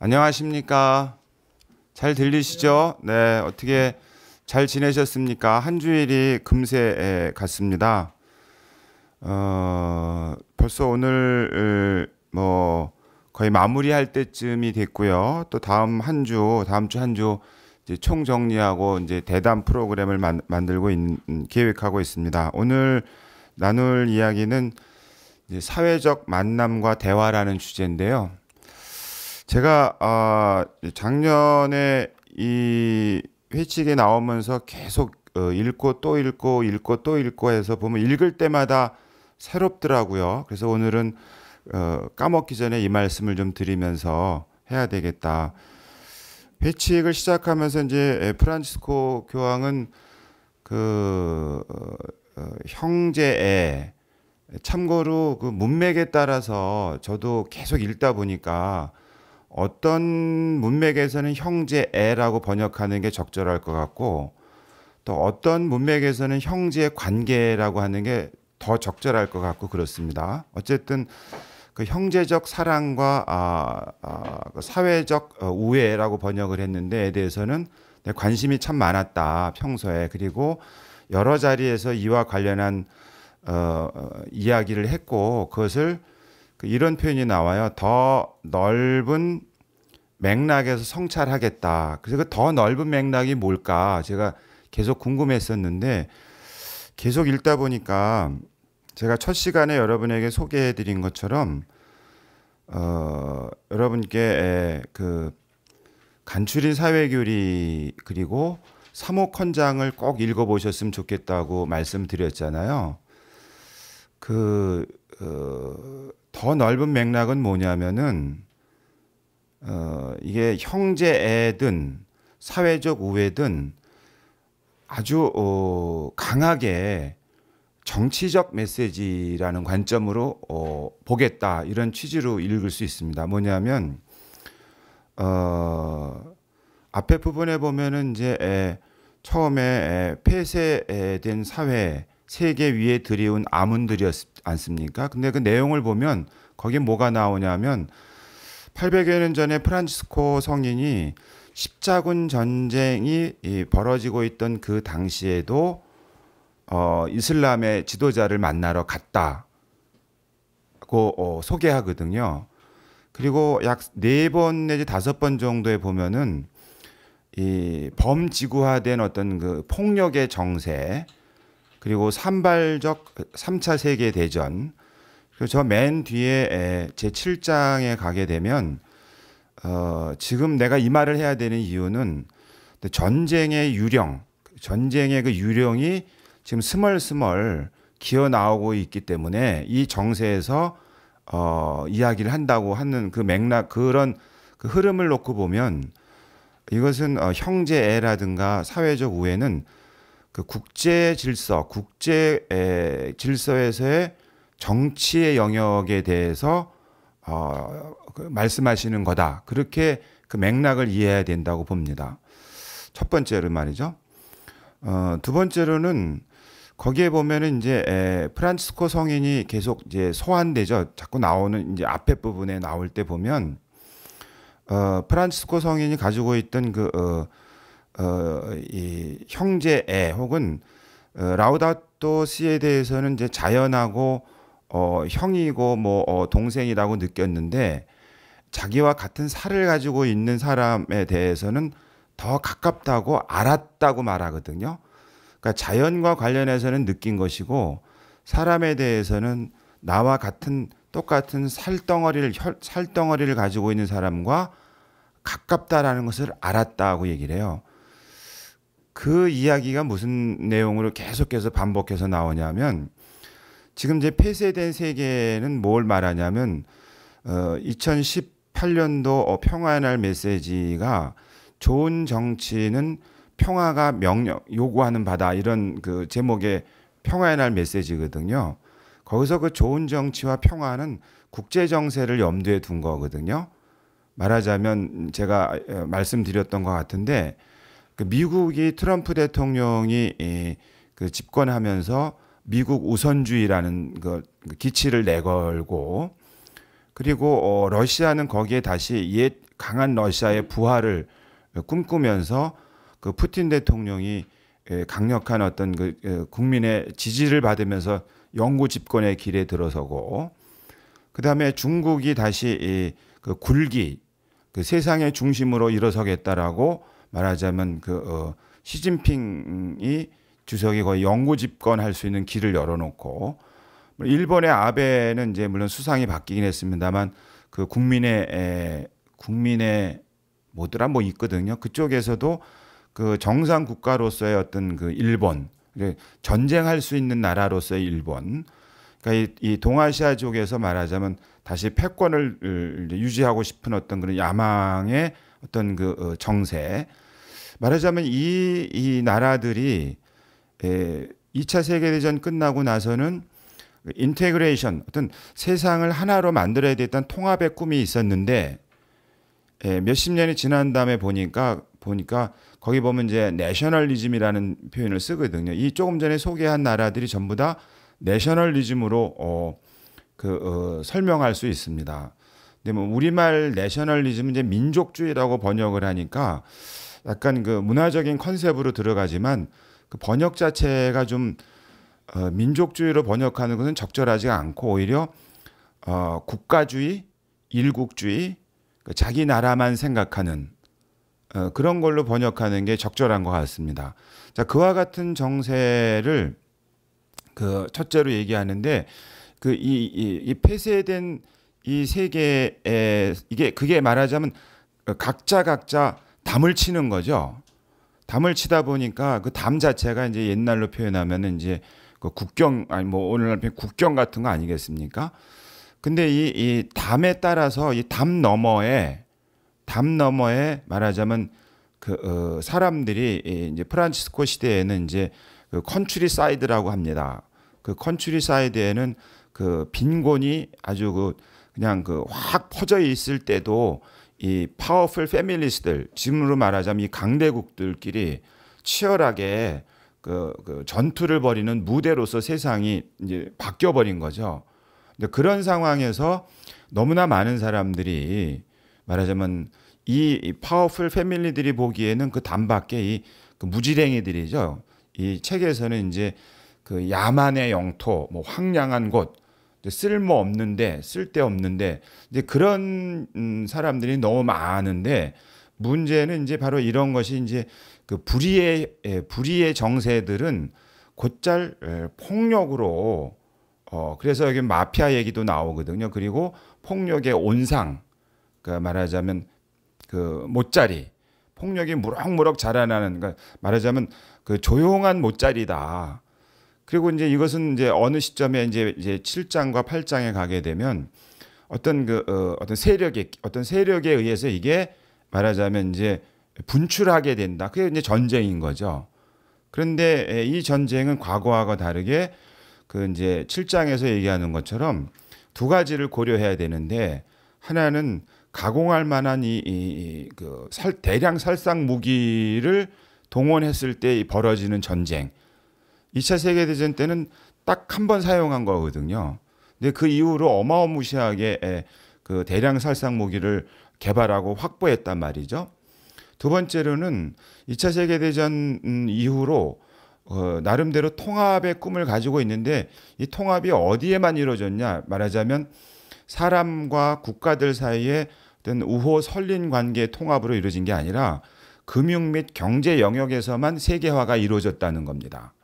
안녕하십니까? 잘 들리시죠? 네, 어떻게 잘 지내셨습니까? 한 주일이 금세 갔습니다. 어, 벌써 오늘 어, 뭐 거의 마무리할 때쯤이 됐고요. 또 다음 한 주, 다음 주 한 주총 정리하고 이제 대담 프로그램을 만, 만들고 있 음, 계획하고 있습니다. 오늘 나눌 이야기는 사회적 만남과 대화라는 주제인데요. 제가 아 작년에 이 회칙에 나오면서 계속 어, 읽고 또 읽고 읽고 또 읽고 해서 보면 읽을 때마다 새롭더라고요. 그래서 오늘은 어, 까먹기 전에 이 말씀을 좀 드리면서 해야 되겠다. 회칙을 시작하면서 이제 프란치스코 교황은 그 어, 형제의 참고로 그 문맥에 따라서 저도 계속 읽다 보니까 어떤 문맥에서는 형제애라고 번역하는 게 적절할 것 같고 또 어떤 문맥에서는 형제 관계라고 하는 게 더 적절할 것 같고 그렇습니다. 어쨌든 그 형제적 사랑과 아, 아, 그 사회적 어, 우애라고 번역을 했는데에 대해서는 관심이 참 많았다 평소에 그리고 여러 자리에서 이와 관련한 어, 어 이야기를 했고 그것을 그 이런 표현이 나와요. 더 넓은 맥락에서 성찰하겠다. 그래서 그더 넓은 맥락이 뭘까? 제가 계속 궁금했었는데 계속 읽다 보니까 제가 첫 시간에 여러분에게 소개해 드린 것처럼 어, 여러분께 그 간추린 사회교리 그리고 사목헌장을 꼭 읽어보셨으면 좋겠다고 말씀드렸잖아요. 그 어, 더 넓은 맥락은 뭐냐면은 어, 이게 형제애든 사회적 우애든 아주 어, 강하게 정치적 메시지라는 관점으로 어, 보겠다 이런 취지로 읽을 수 있습니다. 뭐냐면 어, 앞에 부분에 보면은 이제 에, 처음에 폐쇄된 사회 세계 위에 들이운 아문들이었 않습니까? 근데 그 내용을 보면 거기에 뭐가 나오냐면 800여 년 전에 프란치스코 성인이 십자군 전쟁이 벌어지고 있던 그 당시에도 어, 이슬람의 지도자를 만나러 갔다고 어, 소개하거든요. 그리고 약 네 번 내지 다섯 번 정도에 보면은 이 범지구화된 어떤 그 폭력의 정세 그리고 산발적 3차 세계 대전. 그리고 저맨 뒤에 제 7장에 가게 되면 어, 지금 내가 이 말을 해야 되는 이유는 전쟁의 유령, 전쟁의 그 유령이 지금 스멀스멀 기어 나오고 있기 때문에 이 정세에서 어, 이야기를 한다고 하는 그 맥락 그런 그 흐름을 놓고 보면 이것은 어, 형제애라든가 사회적 우애는 그 국제 질서, 국제 질서에서의 정치의 영역에 대해서 어, 그 말씀하시는 거다. 그렇게 그 맥락을 이해해야 된다고 봅니다. 첫 번째로 말이죠. 어, 두 번째로는 거기에 보면은 이제 에, 프란치스코 성인이 계속 이제 소환되죠. 자꾸 나오는 이제 앞에 부분에 나올 때 보면 어, 프란치스코 성인이 가지고 있던 그 어, 어, 이 형제애 혹은 어, 라우다토 시에 대해서는 이제 자연하고 어, 형이고 뭐 어, 동생이라고 느꼈는데 자기와 같은 살을 가지고 있는 사람에 대해서는 더 가깝다고 알았다고 말하거든요. 그러니까 자연과 관련해서는 느낀 것이고 사람에 대해서는 나와 같은 똑같은 살덩어리를 살덩어리를 가지고 있는 사람과 가깝다라는 것을 알았다고 얘기를 해요. 그 이야기가 무슨 내용으로 계속해서 반복해서 나오냐면 지금 이제 폐쇄된 세계는 뭘 말하냐면 어 2018년도 어, 평화의 날 메시지가 좋은 정치는 평화가 명령 요구하는 바다 이런 그 제목의 평화의 날 메시지거든요. 거기서 그 좋은 정치와 평화는 국제 정세를 염두에 둔 거거든요. 말하자면 제가 어, 말씀드렸던 것 같은데 그 미국이 트럼프 대통령이 이, 예, 그 집권하면서 미국 우선주의라는 그 기치를 내걸고 그리고 어, 러시아는 거기에 다시 옛 강한 러시아의 부활을 꿈꾸면서 그 푸틴 대통령이 예, 강력한 어떤 그 예, 국민의 지지를 받으면서 영구 집권의 길에 들어서고 그다음에 중국이 다시 그 굴기 그 세상의 중심으로 일어서겠다라고 말하자면 그 어, 시진핑이 주석이 거의 영구 집권할 수 있는 길을 열어놓고 뭐 일본의 아베는 이제 물론 수상이 바뀌긴 했습니다만 그 국민의 에, 국민의 뭐더라 뭐 있거든요. 그쪽에서도 그 정상 국가로서의 어떤 그 일본 전쟁할 수 있는 나라로서의 일본 그러니까 이, 이 동아시아 쪽에서 말하자면 다시 패권을 유지하고 싶은 어떤 그런 야망의 어떤 그 어, 정세 말하자면 이, 이 나라들이 에, 2차 세계대전 끝나고 나서는 그 인테그레이션 어떤 세상을 하나로 만들어야 됐던 통합의 꿈이 있었는데 예, 몇십 년이 지난 다음에 보니까 보니까 거기 보면 이제 내셔널리즘이라는 표현을 쓰거든요. 이 조금 전에 소개한 나라들이 전부 다 내셔널리즘으로 어, 그, 어, 설명할 수 있습니다. 근데 뭐 우리말 내셔널리즘은 이제 민족주의라고 번역을 하니까 약간 그 문화적인 컨셉으로 들어가지만 그 번역 자체가 좀 어, 민족주의로 번역하는 것은 적절하지 않고 오히려 어, 국가주의, 일국주의, 그 자기 나라만 생각하는 어, 그런 걸로 번역하는 게 적절한 것 같습니다. 자 그와 같은 정세를 그 첫째로 얘기하는데 그 이이 이, 이 폐쇄된 이세계에 이게 그게 말하자면 각자 각자 담을 치는 거죠. 담을 치다 보니까 그 담 자체가 이제 옛날로 표현하면 이제 그 국경 아니 뭐 오늘날 그 국경 같은 거 아니겠습니까? 근데 이, 이 담에 따라서 이 담 너머에 담 너머에 말하자면 그 어, 사람들이 이제 프란치스코 시대에는 이제 그 컨츄리 사이드라고 합니다. 그 컨츄리 사이드에는 그 빈곤이 아주 그 그냥 그확 퍼져 있을 때도 이 파워풀 패밀리스들 지금으로 말하자면 이 강대국들끼리 치열하게 그, 그 전투를 벌이는 무대로서 세상이 이제 바뀌어 버린 거죠. 근데 그런 상황에서 너무나 많은 사람들이 말하자면 이 파워풀 패밀리들이 보기에는 그 단밖에 이그 무지랭이들이죠. 이 책에서는 이제 그 야만의 영토, 뭐 황량한 곳, 쓸모 없는데 쓸데 없는데 이제 그런 음, 사람들이 너무 많은데 문제는 이제 바로 이런 것이 이제 그 불의의 예, 불의의 정세들은 곧잘 예, 폭력으로 어 그래서 여기 마피아 얘기도 나오거든요. 그리고 폭력의 온상 그 말하자면 그 못자리 폭력이 무럭무럭 자라나는 그 말하자면 그 조용한 못자리다. 그리고 이제 이것은 이제 어느 시점에 이제 이제 7장과 8장에 가게 되면 어떤 그 어, 어떤 세력의 어떤 세력에 의해서 이게 말하자면 이제 분출하게 된다. 그게 이제 전쟁인 거죠. 그런데 이 전쟁은 과거와 다르게 그 이제 7장에서 얘기하는 것처럼 두 가지를 고려해야 되는데 하나는 가공할 만한 이그 대량 살상 무기를 동원했을 때 벌어지는 전쟁 2차 세계대전 때는 딱 한 번 사용한 거거든요. 근데 그 이후로 어마어무시하게 예, 그 대량 살상 무기를 개발하고 확보했단 말이죠. 두 번째로는 2차 세계대전 음, 이후로 어, 나름대로 통합의 꿈을 가지고 있는데 이 통합이 어디에만 이루어졌냐 말하자면 사람과 국가들 사이에 어떤 우호 설린 관계 통합으로 이루어진 게 아니라 금융 및 경제 영역에서만 세계화가 이루어졌다는 겁니다.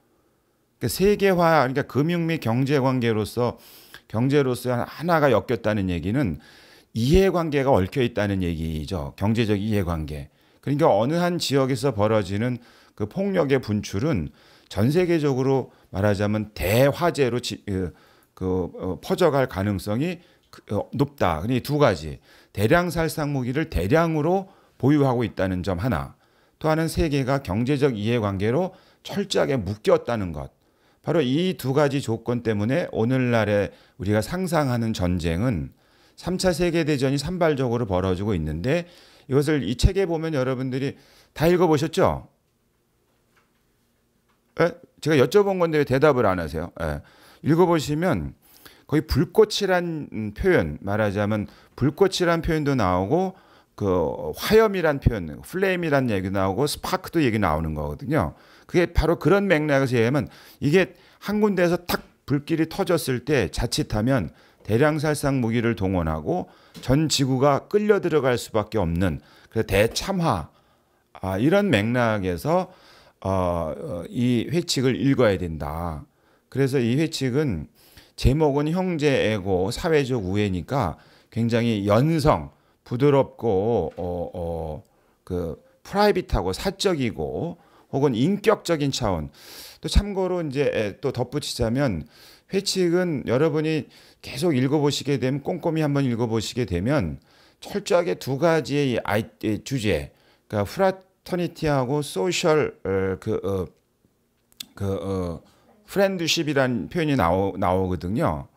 그러니까 세계화 그러니까 금융 및 경제 관계로서 경제로서 하나가 엮였다는 얘기는 이해관계가 얽혀 있다는 얘기죠. 경제적 이해관계. 그러니까 어느 한 지역에서 벌어지는 그 폭력의 분출은 전 세계적으로 말하자면 대화재로 지, 그, 그 어, 퍼져갈 가능성이 어, 높다. 그러니 두 가지. 대량 살상 무기를 대량으로 보유하고 있다는 점 하나. 또 하나는 세계가 경제적 이해관계로 철저하게 묶였다는 것. 바로 이 두 가지 조건 때문에 오늘날에 우리가 상상하는 전쟁은 3차 세계대전이 산발적으로 벌어지고 있는데 이것을 이 책에 보면 여러분들이 다 읽어보셨죠? 에? 예? 제가 여쭤본 건데 왜 대답을 안 하세요? 에. 예. 읽어보시면 거의 불꽃이란 표현 말하자면 불꽃이란 표현도 나오고 그 화염이란 표현, 플레임이란 얘기 나오고 스파크도 얘기 나오는 거거든요. 그게 바로 그런 맥락에서 얘기하면 이게 한 군데에서 탁 불길이 터졌을 때 자칫하면 대량 살상 무기를 동원하고 전 지구가 끌려 들어갈 수밖에 없는 그래서 대참화 아, 이런 맥락에서 어, 어, 이 회칙을 읽어야 된다. 그래서 이 회칙은 제목은 형제애고 사회적 우애니까 굉장히 연성 부드럽고 어, 어, 그 프라이빗하고 사적이고 혹은 인격적인 차원. 또 참고로 이제 또 덧붙이자면 회칙은 여러분이 계속 읽어보시게 되면 꼼꼼히 한번 읽어보시게 되면 철저하게 두 가지의 아이, 주제, 그러니까 프라터니티하고 소셜 어, 그, 어, 그 어, 프렌드십이란 표현이 나오, 나오거든요.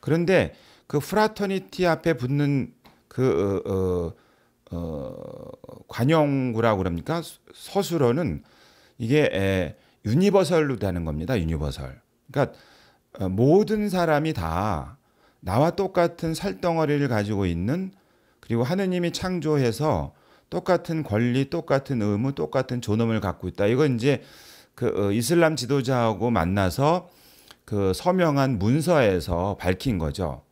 그런데 그 프라터니티 앞에 붙는 그 어, 어, 어, 관용구라고 그럽니까? 서술어는 이게 에, 유니버설로 되는 겁니다. 유니버설. 그러니까 어, 모든 사람이 다 나와 똑같은 살덩어리를 가지고 있는 그리고 하느님이 창조해서 똑같은 권리, 똑같은 의무, 똑같은 존엄을 갖고 있다. 이건 이제 그 어, 이슬람 지도자하고 만나서 그 서명한 문서에서 밝힌 거죠.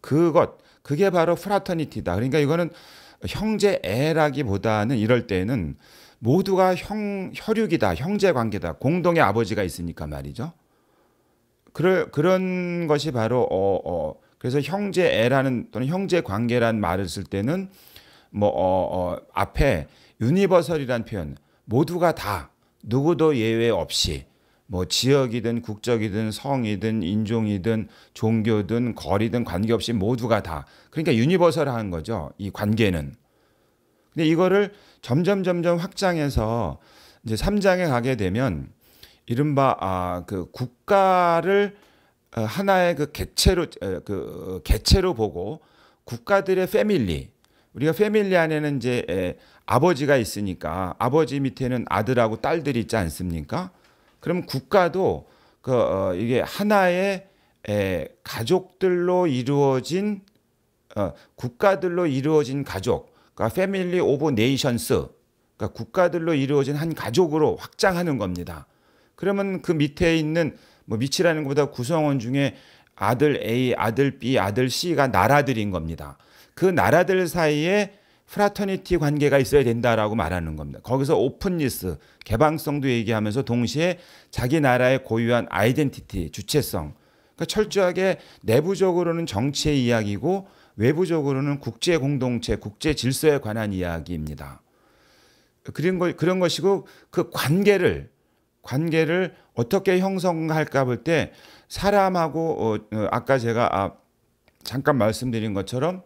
그것 그게 바로 프라터니티다. 그러니까 이거는 형제애라기보다는 이럴 때는 모두가 형, 혈육이다, 형제 관계다, 공동의 아버지가 있으니까 말이죠. 그럴, 그런 것이 바로, 어, 어, 그래서 형제애라는 또는 형제 관계란 말을 쓸 때는 뭐, 어, 어, 앞에 유니버설이란 표현, 모두가 다, 누구도 예외 없이, 뭐 지역이든 국적이든 성이든 인종이든 종교든 거리든 관계없이 모두가 다. 그러니까 유니버설한 거죠. 이 관계는. 근데 이거를 점점 점점 확장해서 이제 3장에 가게 되면 이른바 아, 그 국가를 어, 하나의 그 개체로 어, 그 어, 개체로 보고 국가들의 패밀리 우리가 패밀리 안에는 이제 에, 아버지가 있으니까 아버지 밑에는 아들하고 딸들이 있지 않습니까? 그럼 국가도 그 어, 이게 하나의 에, 가족들로 이루어진 어, 국가들로 이루어진 가족 그러니까 패밀리 오브 네이션스 그러니까 국가들로 이루어진 한 가족으로 확장하는 겁니다. 그러면 그 밑에 있는 뭐 밑이라는 것보다 구성원 중에 아들 A, 아들 B, 아들 C가 나라들인 겁니다. 그 나라들 사이에 프라터니티 관계가 있어야 된다라고 말하는 겁니다. 거기서 오픈니스, 개방성도 얘기하면서 동시에 자기 나라의 고유한 아이덴티티, 주체성. 그러니까 철저하게 내부적으로는 정치의 이야기고 외부적으로는 국제 공동체, 국제 질서에 관한 이야기입니다. 그런 것 그런 것이고 그 관계를 관계를 어떻게 형성할까 볼 때 사람하고 어, 어, 아까 제가 아, 잠깐 말씀드린 것처럼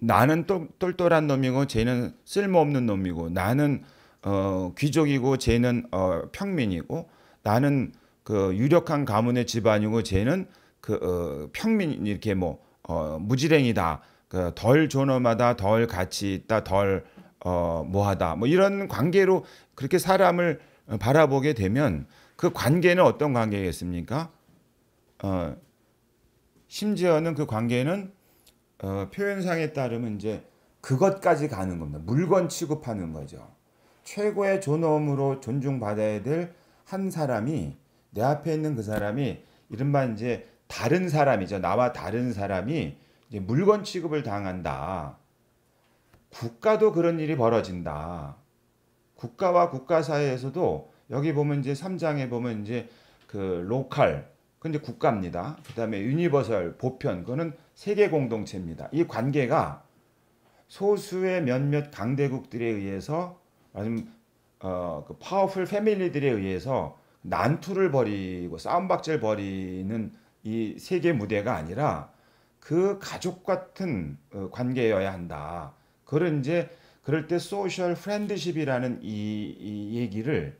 나는 똘, 똘똘한 놈이고 쟤는 쓸모없는 놈이고 나는 어, 귀족이고 쟤는 어, 평민이고 나는 그 유력한 가문의 집안이고 쟤는 그 어, 평민 이렇게 뭐 어, 무지랭이다. 그덜 존엄하다, 덜 가치 있다, 덜 어, 뭐하다. 뭐 이런 관계로 그렇게 사람을 바라보게 되면 그 관계는 어떤 관계겠습니까? 어, 심지어는 그 관계는 어, 표현상에 따르면 이제 그것까지 가는 겁니다. 물건 취급하는 거죠. 최고의 존엄으로 존중받아야 될 한 사람이 내 앞에 있는 그 사람이 이른바 이제 다른 사람이죠. 나와 다른 사람이 물건 취급을 당한다. 국가도 그런 일이 벌어진다. 국가와 국가 사이에서도 여기 보면 이제 3장에 보면 이제 그 로컬 근데 국가입니다. 그다음에 유니버설 보편 그거는 세계 공동체입니다. 이 관계가 소수의 몇몇 강대국들에 의해서 아니면 어, 그 파워풀 패밀리들에 의해서 난투를 벌이고 싸움박질 벌이는 이 세계 무대가 아니라 그 가족 같은 어, 관계여야 한다. 그런 이제 그럴 때 소셜 프렌드십이라는 이, 이 얘기를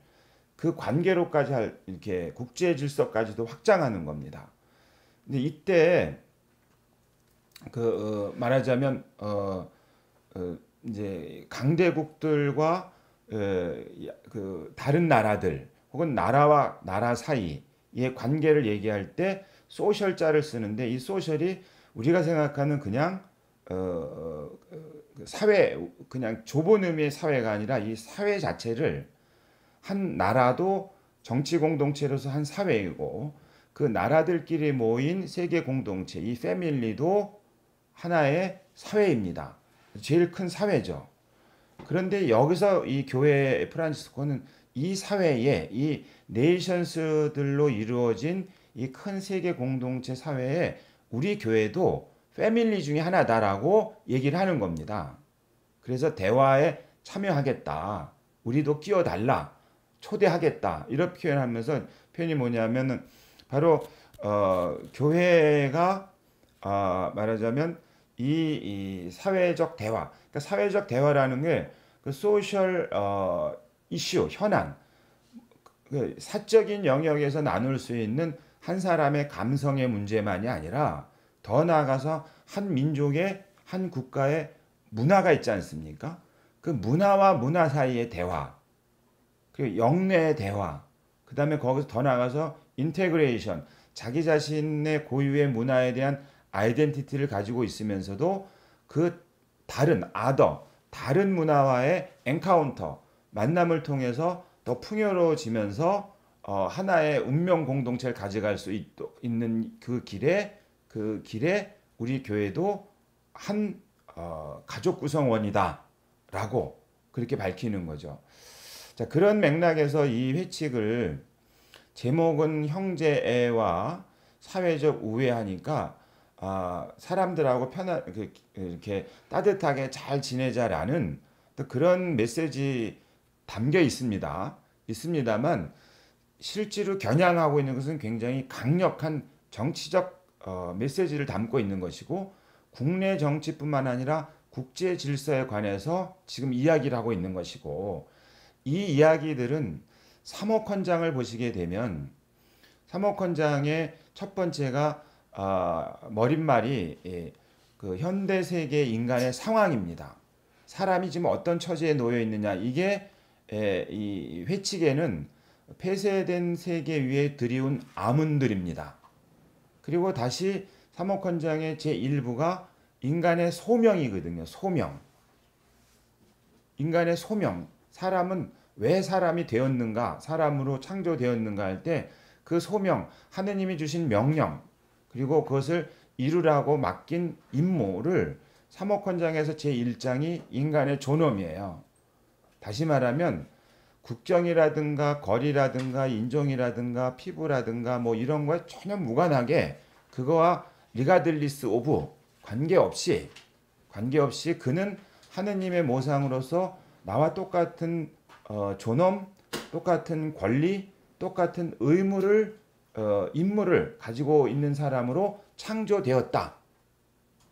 그 관계로까지 할 이렇게 국제 질서까지도 확장하는 겁니다. 근데 이때 그 어, 말하자면 어, 어, 이제 강대국들과 에, 어, 그 다른 나라들 혹은 나라와 나라 사이의 관계를 얘기할 때 소셜자를 쓰는데 이 소셜이 우리가 생각하는 그냥 어, 어 그 사회 그냥 좁은 의미의 사회가 아니라 이 사회 자체를 한 나라도 정치 공동체로서 한 사회이고 그 나라들끼리 모인 세계 공동체 이 패밀리도 하나의 사회입니다. 제일 큰 사회죠. 그런데 여기서 이 교회 프란치스코는 이 사회에 이 네이션스들로 이루어진 이큰 세계 공동체 사회에 우리 교회도 패밀리 중에 하나다라고 얘기를 하는 겁니다. 그래서 대화에 참여하겠다. 우리도 끼워달라. 초대하겠다. 이렇게 표현하면서 표현이 뭐냐면은 바로 어, 교회가 어, 말하자면 이, 이, 사회적 대화, 그러니까 사회적 대화라는 게그 소셜 어, 이슈 현안, 그 사적인 영역에서 나눌 수 있는 한 사람의 감성의 문제만이 아니라 더 나아가서 한 민족의 한 국가의 문화가 있지 않습니까? 그 문화와 문화 사이의 대화, 그 영내의 대화, 그 다음에 거기서 더 나가서 인테그레이션, 자기 자신의 고유의 문화에 대한 아이덴티티를 가지고 있으면서도 그 다른 아더, 다른 문화와의 엔카운터, 만남을 통해서 더 풍요로워지면서 어, 하나의 운명 공동체를 가져갈 수 있, 있는 그 길에 그 길에 우리 교회도 한 어, 가족 구성원이다라고 그렇게 밝히는 거죠. 자 그런 맥락에서 이 회칙을 제목은 형제애와 사회적 우애하니까 아, 사람들하고 편안 이렇게 따뜻하게 잘 지내자라는 그런 메시지 담겨 있습니다. 있습니다만 실제로 겨냥하고 있는 것은 굉장히 강력한 정치적 어, 메시지를 담고 있는 것이고 국내 정치뿐만 아니라 국제 질서에 관해서 지금 이야기를 하고 있는 것이고 이 이야기들은 삼억헌장을 보시게 되면 삼억헌장의 첫 번째가 어, 머릿말이 예, 그 현대 세계 인간의 상황입니다. 사람이 지금 어떤 처지에 놓여 있느냐 이게 예, 이 회칙에는 폐쇄된 세계 위에 드리운 암은들입니다. 그리고 다시 사목헌장의 제1부가 인간의 소명이거든요. 소명. 인간의 소명. 사람은 왜 사람이 되었는가, 사람으로 창조되었는가 할 때 그 소명, 하느님이 주신 명령, 그리고 그것을 이루라고 맡긴 임무를 사목헌장에서 제1장이 인간의 존엄이에요. 다시 말하면 국정이라든가 거리라든가 인종이라든가 피부라든가 뭐 이런 거에 전혀 무관하게 그거와 리가들리스 오브 관계없이 관계없이 그는 하느님의 모상으로서 나와 똑같은 어, 존엄, 똑같은 권리, 똑같은 의무를 어, 임무를 가지고 있는 사람으로 창조되었다.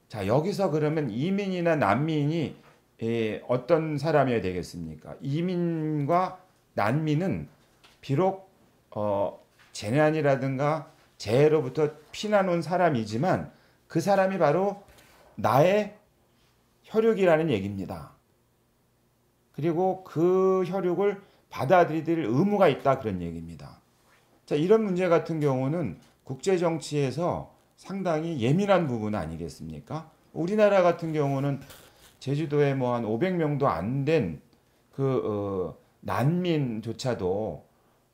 자 여기서 그러면 이민이나 난민이 예, 어떤 사람이어야 되겠습니까? 이민과 난민은 비록 어, 재난이라든가 재해로부터 피난 온 사람이지만 그 사람이 바로 나의 혈육이라는 얘기입니다. 그리고 그 혈육을 받아들일 의무가 있다 그런 얘기입니다. 자, 이런 문제 같은 경우는 국제 정치에서 상당히 예민한 부분 아니겠습니까? 우리나라 같은 경우는 제주도에 뭐 한 500명도 안 된그 어, 난민조차도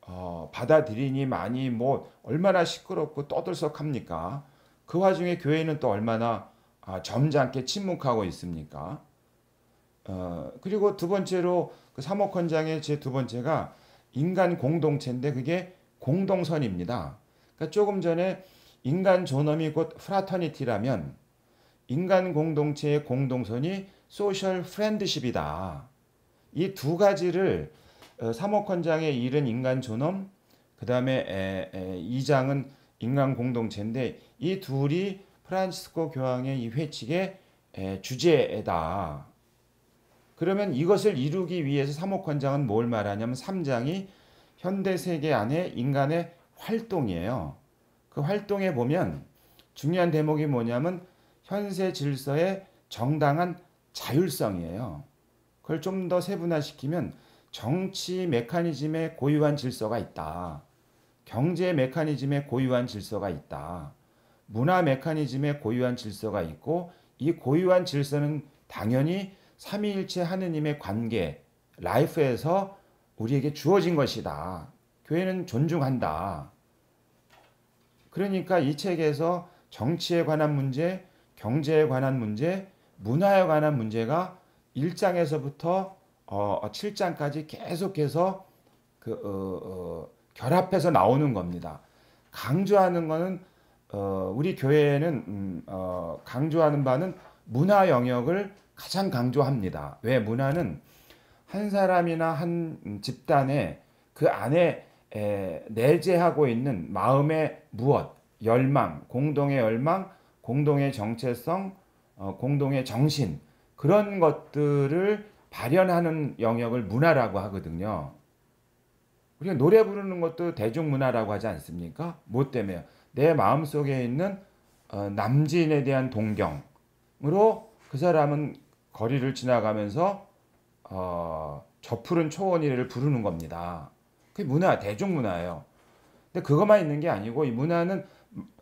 어, 받아들이니 많이 뭐 얼마나 시끄럽고 떠들썩합니까? 그 와중에 교회는 또 얼마나 아, 점잖게 침묵하고 있습니까? 어, 그리고 두 번째로 그 사목헌장의 제 두 번째가 인간 공동체인데 그게 공동선입니다. 그러니까 조금 전에 인간 존엄이 곧 프라터니티라면 인간 공동체의 공동선이 소셜 프렌드십이다. 이 두 가지를 3억 권장의 1은 인간 존엄, 그 다음에 2장은 인간 공동체인데 이 둘이 프란치스코 교황의 이 회칙의 주제다. 그러면 이것을 이루기 위해서 3억 권장은 뭘 말하냐면 3장이 현대 세계 안에 인간의 활동이에요. 그 활동에 보면 중요한 대목이 뭐냐면 현세 질서의 정당한 자율성이에요. 그걸 좀 더 세분화시키면 정치 메커니즘의 고유한 질서가 있다. 경제 메커니즘의 고유한 질서가 있다. 문화 메커니즘의 고유한 질서가 있고 이 고유한 질서는 당연히 삼위일체 하느님의 관계, 라이프에서 우리에게 주어진 것이다. 교회는 존중한다. 그러니까 이 책에서 정치에 관한 문제, 경제에 관한 문제, 문화에 관한 문제가 1장에서부터 어, 7장까지 계속해서 그, 어, 어, 결합해서 나오는 겁니다. 강조하는 거는 어, 우리 교회에는 음, 어, 강조하는 바는 문화 영역을 가장 강조합니다. 왜 문화는 한 사람이나 한 집단의 그 안에 에, 내재하고 있는 마음의 무엇, 열망, 공동의 열망, 공동의 정체성, 어, 공동의 정신 그런 것들을 발현하는 영역을 문화라고 하거든요. 우리가 노래 부르는 것도 대중문화라고 하지 않습니까? 뭐 때문에요? 내 마음속에 있는 어, 남지에 대한 동경으로 그 사람은 거리를 지나가면서 어, 저 푸른 초원이를 부르는 겁니다. 그게 문화, 대중문화예요. 근데 그것만 있는 게 아니고 이 문화는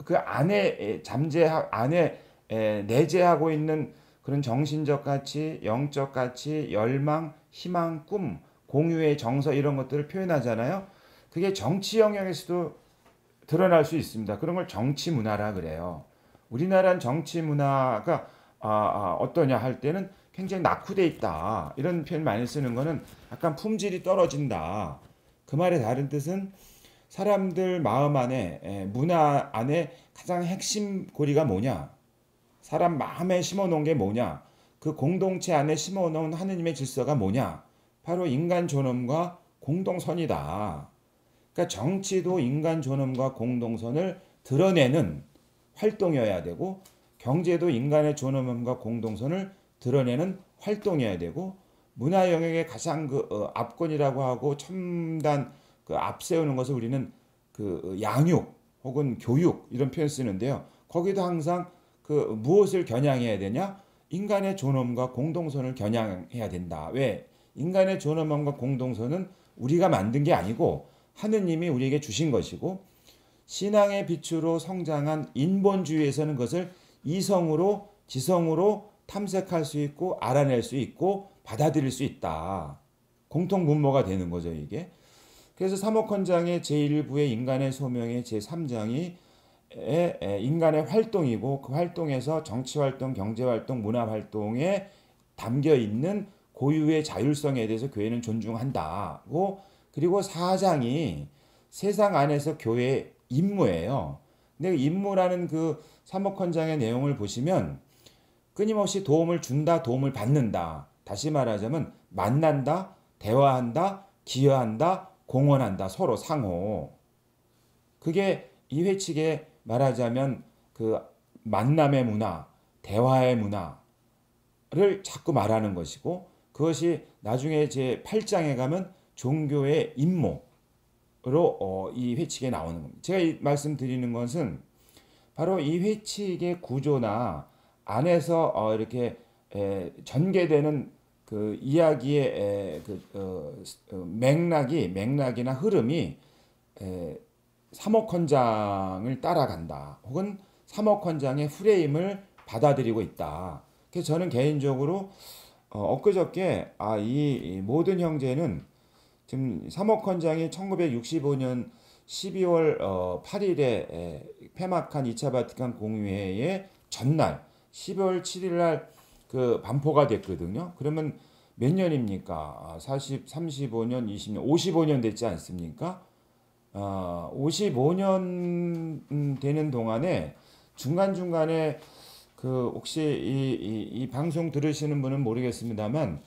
그 안에 잠재 안에 예, 내재하고 있는 그런 정신적 가치, 영적 가치, 열망, 희망, 꿈, 공유의 정서 이런 것들을 표현하잖아요. 그게 정치 영역에서도 드러날 수 있습니다. 그런 걸 정치 문화라 그래요. 우리나라는 정치 문화가 아, 아, 어떠냐 할 때는 굉장히 낙후돼 있다 이런 표현 많이 쓰는 거는 약간 품질이 떨어진다. 그 말의 다른 뜻은 사람들 마음 안에 예, 문화 안에 가장 핵심 고리가 뭐냐 사람 마음에 심어 놓은 게 뭐냐? 그 공동체 안에 심어 놓은 하느님의 질서가 뭐냐? 바로 인간 존엄과 공동선이다. 그러니까 정치도 인간 존엄과 공동선을 드러내는 활동이어야 되고 경제도 인간의 존엄과 공동선을 드러내는 활동이어야 되고 문화 영역의 가장 그 어, 압권이라고 하고 첨단 그 앞세우는 것을 우리는 그 양육 혹은 교육 이런 표현 쓰는데요. 거기도 항상 그 무엇을 겨냥해야 되냐? 인간의 존엄과 공동선을 겨냥해야 된다. 왜? 인간의 존엄함과 공동선은 우리가 만든 게 아니고 하느님이 우리에게 주신 것이고 신앙의 빛으로 성장한 인본주의에서는 그것을 이성으로 지성으로 탐색할 수 있고 알아낼 수 있고 받아들일 수 있다. 공통 분모가 되는 거죠, 이게. 그래서 사목헌장의 제1부의 인간의 소명의 제3장이 인간의 활동이고 그 활동에서 정치 활동, 경제 활동, 문화 활동에 담겨 있는 고유의 자율성에 대해서 교회는 존중한다고 그리고 사장이 세상 안에서 교회의 임무예요. 근데 그 임무라는 그 사목헌장의 내용을 보시면 끊임없이 도움을 준다, 도움을 받는다. 다시 말하자면 만난다, 대화한다, 기여한다, 공헌한다, 서로 상호. 그게 이회 칙의 말하자면 그 만남의 문화, 대화의 문화를 자꾸 말하는 것이고 그것이 나중에 제 8장에 가면 종교의 임무로 어, 이 회칙에 나오는 겁니다. 제가 이 말씀 드리는 것은 바로 이 회칙의 구조나 안에서 어, 이렇게 에, 전개되는 그 이야기의 에, 그, 어, 어 맥락이 맥락이나 흐름이 에, 사억 헌장을 따라간다. 혹은 사목 헌장의 프레임을 받아들이고 있다. 그래서 저는 개인적으로 어, 엊그저께 아, 이 모든 형제는 지금 사목 헌장이 1965년 12월 어, 8일에 폐막한 2차 바티칸 공회의 전날 12월 7일 날그 반포가 됐거든요. 그러면 몇 년입니까? 40, 35년, 20년, 55년 됐지 않습니까? 어, 55년 되는 동안에 중간중간에 그 혹시 이, 이, 이 방송 들으시는 분은 모르겠습니다만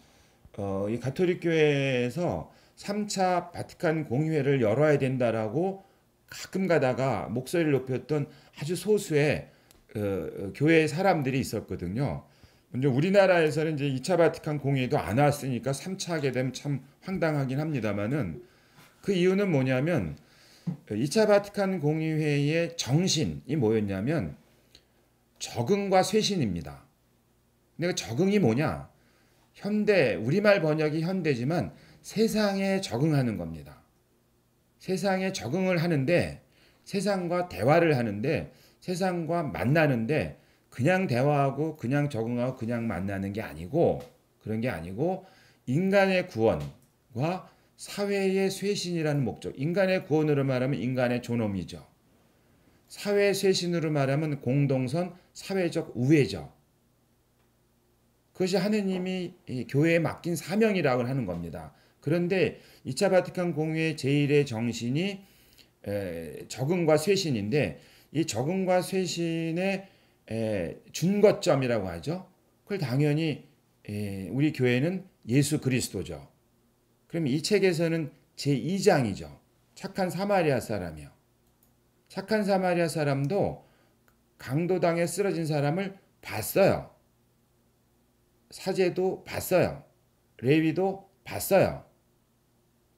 어, 이 가톨릭 교회에서 3차 바티칸 공의회를 열어야 된다라고 가끔 가다가 목소리를 높였던 아주 소수의 어, 어 교회 의 사람들이 있었거든요. 먼저 우리나라에서는 이제 2차 바티칸 공의회도 안 왔으니까 3차 하게 되면 참 황당하긴 합니다만은 그 이유는 뭐냐면 2차 바티칸 공의회의 정신이 뭐였냐면 적응과 쇄신입니다. 근데 그 적응이 뭐냐? 현대 우리말 번역이 현대지만 세상에 적응하는 겁니다. 세상에 적응을 하는데 세상과 대화를 하는데 세상과 만나는데 그냥 대화하고 그냥 적응하고 그냥 만나는 게 아니고 그런 게 아니고 인간의 구원과 사회의 쇄신이라는 목적, 인간의 구원으로 말하면 인간의 존엄이죠. 사회 쇄신으로 말하면 공동선, 사회적 우애죠. 그것이 하느님이 교회에 맡긴 사명이라고 하는 겁니다. 그런데 2차 바티칸 공회의 제1의 정신이 적응과 쇄신인데 이 적응과 쇄신의 준거점이라고 하죠. 그걸 당연히 우리 교회는 예수 그리스도죠. 그럼 이 책에서는 제2장이죠. 착한 사마리아 사람이요. 착한 사마리아 사람도 강도당에 쓰러진 사람을 봤어요. 사제도 봤어요. 레위도 봤어요.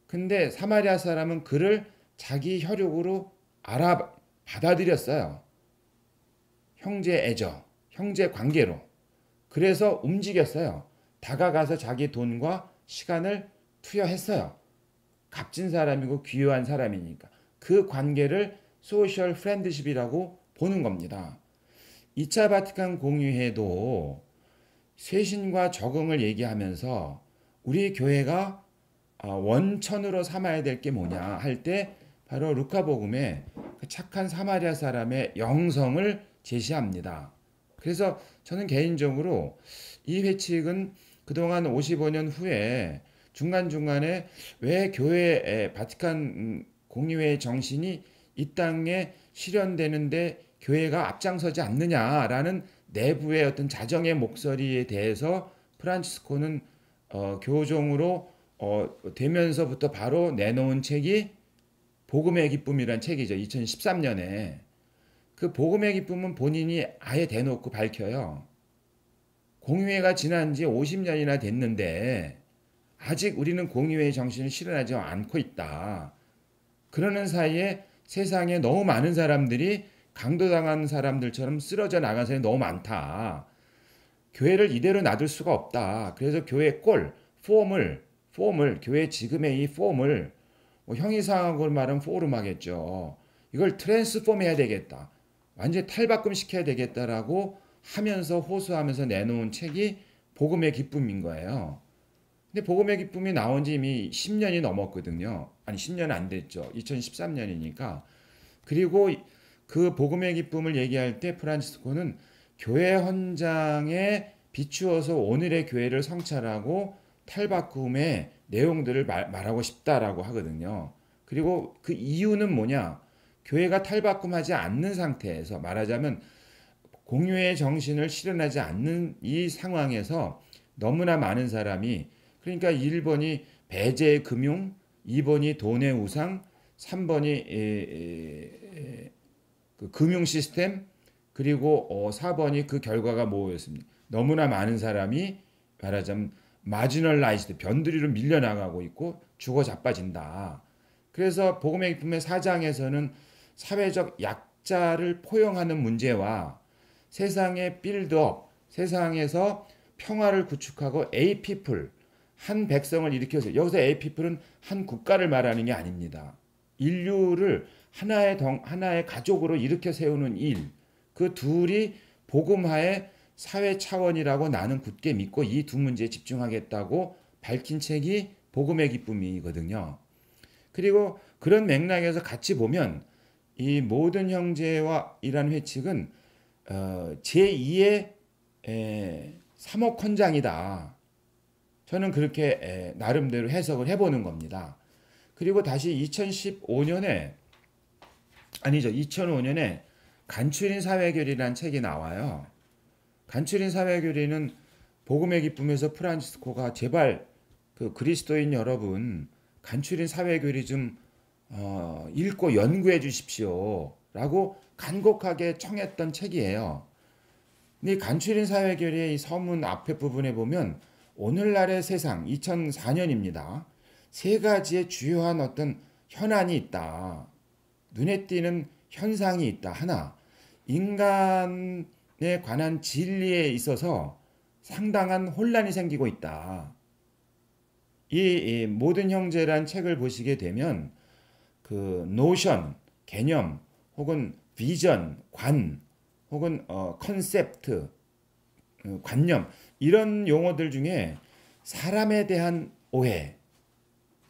근데 사마리아 사람은 그를 자기 혈육으로 알아 받아들였어요. 형제 애죠. 형제 관계로. 그래서 움직였어요. 다가가서 자기 돈과 시간을 투여했어요. 값진 사람이고 귀한 사람이니까 그 관계를 소셜 프렌드십이라고 보는 겁니다. 2차 바티칸 공유회도 쇄신과 적응을 얘기하면서 우리 교회가 아, 원천으로 삼아야 될 게 뭐냐 할 때 바로 루카복음에 그 착한 사마리아 사람의 영성을 제시합니다. 그래서 저는 개인적으로 이 회칙은 그동안 55년 후에 중간중간에 왜 교회 에 바티칸 공의회의 정신이 이 땅에 실현되는데 교회가 앞장서지 않느냐라는 내부의 어떤 자정의 목소리에 대해서 프란치스코는 어, 교종으로 어, 되면서부터 바로 내놓은 책이 복음의 기쁨이란 책이죠. 2013년에 그 복음의 기쁨은 본인이 아예 대놓고 밝혀요. 공유회가 지난 지 50년이나 됐는데 아직 우리는 공의회의 정신을 실현하지 않고 있다. 그러는 사이에 세상에 너무 많은 사람들이 강도당한 사람들처럼 쓰러져 나간 사람이 너무 많다. 교회를 이대로 놔둘 수가 없다. 그래서 교회 꼴, 폼을, 폼을, 교회 지금의 이 폼을 뭐 형이상학을 말하면 포럼 하겠죠. 이걸 트랜스폼 해야 되겠다. 완전히 탈바꿈 시켜야 되겠다라고 하면서 호소하면서 내놓은 책이 복음의 기쁨인 거예요. 근데 복음의 기쁨이 나온 지 이미 10년이 넘었거든요. 아니 10년 안 됐죠. 2013년이니까. 그리고 그 복음의 기쁨을 얘기할 때 프란치스코는 교회 헌장에 비추어서 오늘의 교회를 성찰하고 탈바꿈의 내용들을 말, 말하고 싶다라고 하거든요. 그리고 그 이유는 뭐냐? 교회가 탈바꿈하지 않는 상태에서 말하자면 공유의 정신을 실현하지 않는 이 상황에서 너무나 많은 사람이 그러니까 1번이 배제 금융, 2번이 돈의 우상, 3번이 에, 에, 그 금융 시스템, 그리고 어, 4번이 그 결과가 뭐였습니까? 너무나 많은 사람이 말하자면 마지널라이즈드 변두리로 밀려나가고 있고 죽어 자빠진다. 그래서 복음의 기품의 사장에서는 사회적 약자를 포용하는 문제와 세상의 빌드업, 세상에서 평화를 구축하고 에피플 한 백성을 일으켜서 여기서 a p e o 은한 국가를 말하는 게 아닙니다. 인류를 하나의 덩, 하나의 가족으로 일으켜 세우는 일. 그 둘이 복음화의 사회 차원이라고 나는 굳게 믿고 이 두 문제에 집중하겠다고 밝힌 책이 복음의 기쁨이거든요. 그리고 그런 맥락에서 같이 보면 이 모든 형제와 이란 회칙은 어, 제2의 에, 3억 헌장이다. 저는 그렇게 나름대로 해석을 해보는 겁니다. 그리고 다시 2015년에 아니죠 2005년에 간추린 사회교리라는 책이 나와요. 간추린 사회교리는 복음의 기쁨에서 프란치스코가 제발 그 그리스도인 여러분 간추린 사회교리 좀 어, 읽고 연구해 주십시오. 라고 간곡하게 청했던 책이에요. 이 간추린 사회교리의 이 서문 앞에 부분에 보면 오늘날의 세상 2004년입니다. 세 가지의 주요한 어떤 현안이 있다. 눈에 띄는 현상이 있다. 하나, 인간에 관한 진리에 있어서 상당한 혼란이 생기고 있다. 이, 이 모든 형제란 책을 보시게 되면 그 노션, 개념, 혹은 비전, 관, 혹은 어, 컨셉트, 어, 관념 이런 용어들 중에 사람에 대한 오해,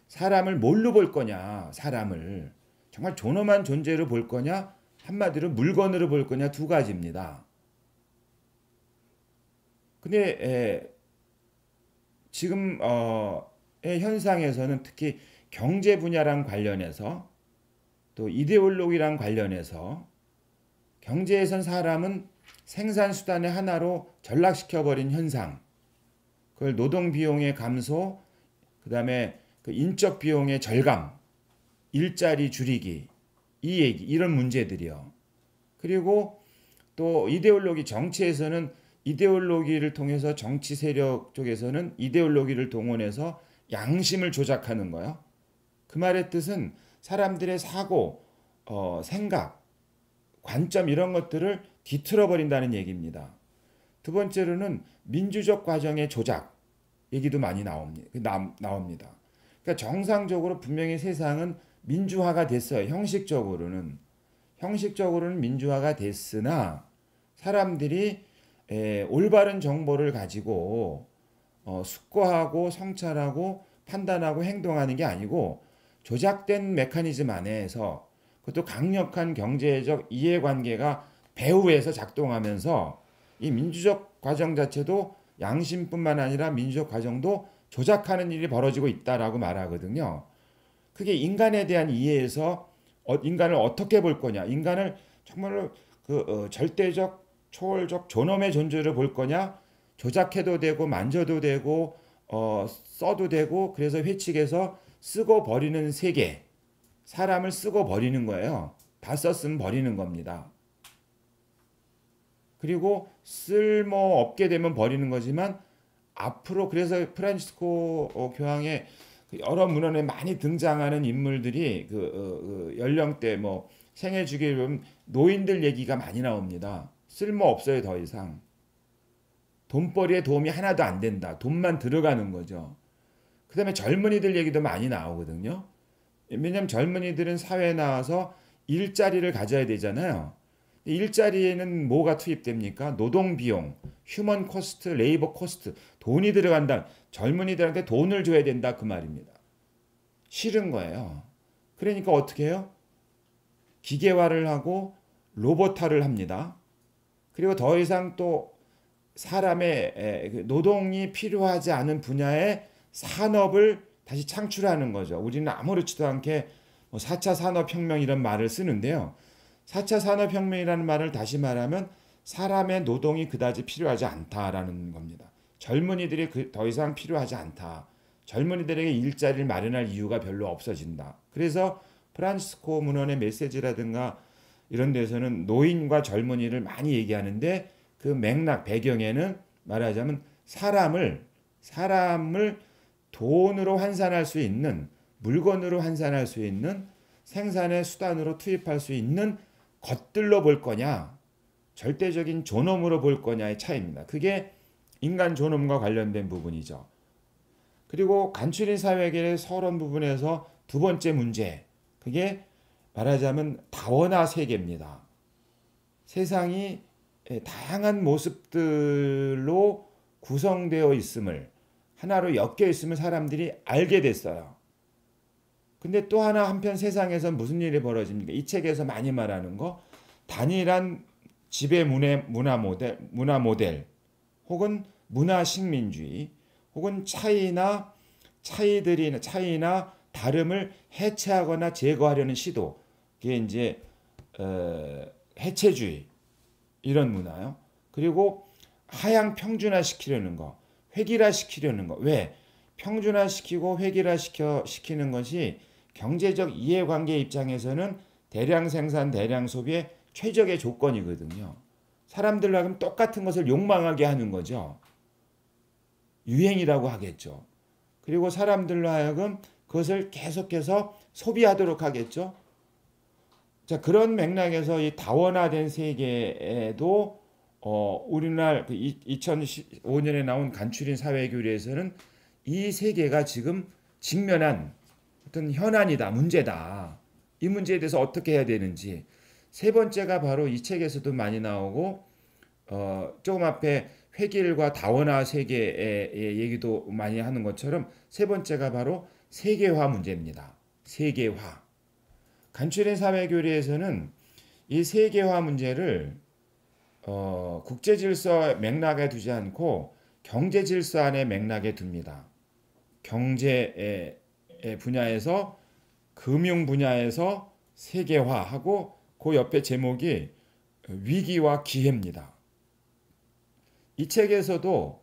사람을 뭘로 볼 거냐, 사람을 정말 존엄한 존재로 볼 거냐, 한마디로 물건으로 볼 거냐 두 가지입니다. 근데 에, 지금 어, 현상에서는 특히 경제 분야랑 관련해서 또 이데올로기랑 관련해서 경제에선 사람은 생산 수단의 하나로 전락시켜 버린 현상. 그걸 노동 비용의 감소, 그다음에 그 인적 비용의 절감, 일자리 줄이기 이 얘기 이런 문제들이요. 그리고 또 이데올로기 정치에서는 이데올로기를 통해서 정치 세력 쪽에서는 이데올로기를 동원해서 양심을 조작하는 거요. 그 말의 뜻은 사람들의 사고, 어, 생각, 관점 이런 것들을 뒤틀어버린다는 얘기입니다. 두 번째로는 민주적 과정의 조작 얘기도 많이 나옵니다. 그러니까 정상적으로 분명히 세상은 민주화가 됐어요. 형식적으로는. 형식적으로는 민주화가 됐으나 사람들이 에, 올바른 정보를 가지고 어, 숙고하고 성찰하고 판단하고 행동하는 게 아니고 조작된 메커니즘 안에서 그것도 강력한 경제적 이해관계가 배후에서 작동하면서 이 민주적 과정 자체도 양심뿐만 아니라 민주적 과정도 조작하는 일이 벌어지고 있다라고 말하거든요. 그게 인간에 대한 이해에서 어, 인간을 어떻게 볼 거냐, 인간을 정말로 그 어, 절대적 초월적 존엄의 존재를 볼 거냐, 조작해도 되고 만져도 되고 어, 써도 되고 그래서 회칙에서 쓰고 버리는 세계, 사람을 쓰고 버리는 거예요. 다 썼으면 버리는 겁니다. 그리고 쓸모 없게 되면 버리는 거지만 앞으로 그래서 프란치스코 어, 교황의 그 여러 문헌에 많이 등장하는 인물들이 그, 어, 그, 연령대 뭐 생애 주기에 보면 노인들 얘기가 많이 나옵니다. 쓸모 없어요 더 이상. 돈벌이에 도움이 하나도 안 된다. 돈만 들어가는 거죠. 그 다음에 젊은이들 얘기도 많이 나오거든요. 왜냐면 젊은이들은 사회에 나와서 일자리를 가져야 되잖아요. 일자리에는 뭐가 투입됩니까? 노동 비용, 휴먼 코스트, 레이버 코스트, 돈이 들어간다. 젊은이들한테 돈을 줘야 된다 그 말입니다. 싫은 거예요. 그러니까 어떻게 해요? 기계화를 하고 로봇화를 합니다. 그리고 더 이상 또 사람의 그 노동이 필요하지 않은 분야의 산업을 다시 창출하는 거죠. 우리는 아무렇지도 않게 4차 뭐 산업혁명 이런 말을 쓰는데요. 4차 산업혁명이라는 말을 다시 말하면 사람의 노동이 그다지 필요하지 않다라는 겁니다. 젊은이들이 그더 이상 필요하지 않다. 젊은이들에게 일자리를 마련할 이유가 별로 없어진다. 그래서 프란시스코 문헌의 메시지라든가 이런 데서는 노인과 젊은이를 많이 얘기하는데 그 맥락 배경에는 말하자면 사람을 사람을 돈으로 환산할 수 있는 물건으로 환산할 수 있는 생산의 수단으로 투입할 수 있는 것들로 볼 거냐, 절대적인 존엄으로 볼 거냐의 차이입니다. 그게 인간 존엄과 관련된 부분이죠. 그리고 간추린 사회계의 서론 부분에서 두 번째 문제, 그게 말하자면 다원화 세계입니다. 세상이 예, 다양한 모습들로 구성되어 있음을 하나로 엮여 있음을 사람들이 알게 됐어요. 근데 또 하나 한편 세상에서 무슨 일이 벌어집니까? 이 책에서 많이 말하는 거 단일한 지배 문해 문화 모델 문화 모델 혹은 문화 식민주의 혹은 차이나 차이들이나 차이나 다름을 해체하거나 제거하려는 시도 그게 이제 어, 해체주의 이런 문화요. 그리고 하향 평준화 시키려는 거, 획일화 시키려는 거. 왜? 평준화 시키고 획일화 시켜 시키는 것이 경제적 이해관계 입장에서는 대량 생산, 대량 소비의 최적의 조건이거든요. 사람들하고 똑같은 것을 욕망하게 하는 거죠. 유행이라고 하겠죠. 그리고 사람들로 하여금 그것을 계속해서 소비하도록 하겠죠. 자, 그런 맥락에서 이 다원화된 세계에도 어, 우리나라 그 2015년에 나온 간추린 사회교리에서는 이 세계가 지금 직면한 어떤 현안이다, 문제다. 이 문제에 대해서 어떻게 해야 되는지. 세 번째가 바로 이 책에서도 많이 나오고 어, 조금 앞에 회길과 다원화 세계의 얘기도 많이 하는 것처럼 세 번째가 바로 세계화 문제입니다. 세계화. 간추린 사회교리에서는 이 세계화 문제를 어, 국제 질서 맥락에 두지 않고 경제 질서 안에 맥락에 둡니다. 경제에 예, 분야에서 금융 분야에서 세계화하고 그 옆에 제목이 위기와 기회입니다. 이 책에서도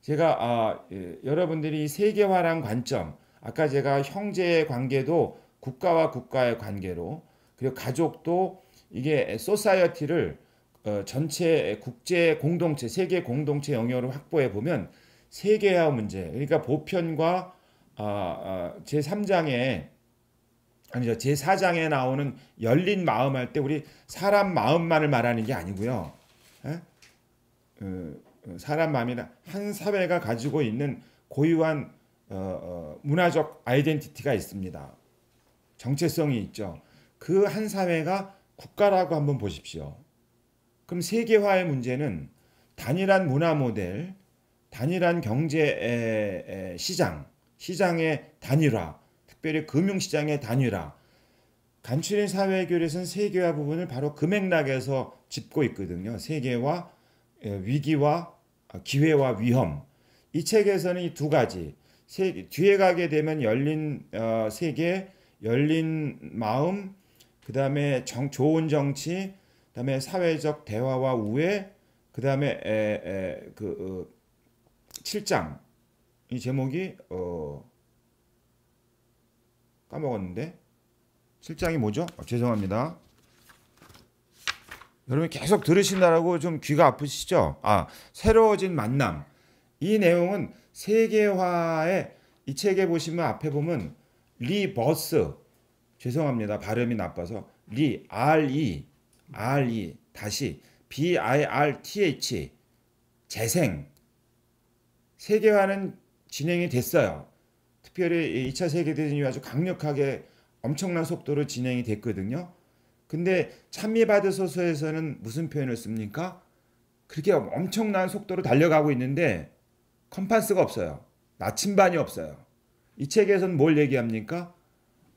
제가 아, 예, 여러분들이 세계화란 관점, 아까 제가 형제의 관계도 국가와 국가의 관계로 그리고 가족도 이게 소사이어티를 어, 전체 국제 공동체, 세계 공동체 영역으로 확보해 보면 세계화 문제, 그러니까 보편과 아, 아, 제 3장에 아니죠 제 4장에 나오는 열린 마음 할 때 우리 사람 마음만을 말하는 게 아니고요. 에? 예? 어, 어, 사람 마음이나 한 사회가 가지고 있는 고유한 어, 어, 문화적 아이덴티티가 있습니다. 정체성이 있죠. 그 한 사회가 국가라고 한번 보십시오. 그럼 세계화의 문제는 단일한 문화 모델, 단일한 경제 시장, 시장의 단일화, 특별히 금융시장의 단일화, 간추린 사회 해결에선 세계화 부분을 바로 금액락에서 짚고 있거든요. 세계와 예, 위기와 기회와 위험. 이 책에서는 이 두 가지. 세, 뒤에 가게 되면 열린 어, 세계, 열린 마음, 그 다음에 좋은 정치, 그 다음에 사회적 대화와 우애, 그다음에 에, 에, 그 어, 7장 이 제목이 어 까먹었는데 실장이 뭐죠? 어, 죄송합니다. 여러분 계속 들으신다라고 좀 귀가 아프시죠? 아 새로워진 만남 이 내용은 세계화의 이 책에 보시면 앞에 보면 리버스 죄송합니다 발음이 나빠서 리 R E R E 다시 B I R T H 재생 세계화는 진행이 됐어요. 특별히 2차 세계대전 이후 아주 강력하게 엄청난 속도로 진행이 됐거든요. 근데 참미바드소서에서는 무슨 표현을 씁니까? 그렇게 엄청난 속도로 달려가고 있는데 컴파스가 없어요. 나침반이 없어요. 이 책에서는 뭘 얘기합니까?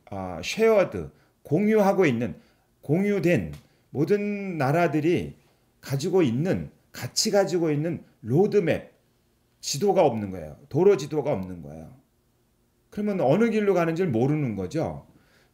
아, 쉐어드, 공유하고 있는, 공유된 모든 나라들이 가지고 있는, 같이 가지고 있는 로드맵, 지도가 없는 거예요. 도로 지도가 없는 거예요. 그러면 어느 길로 가는지를 모르는 거죠.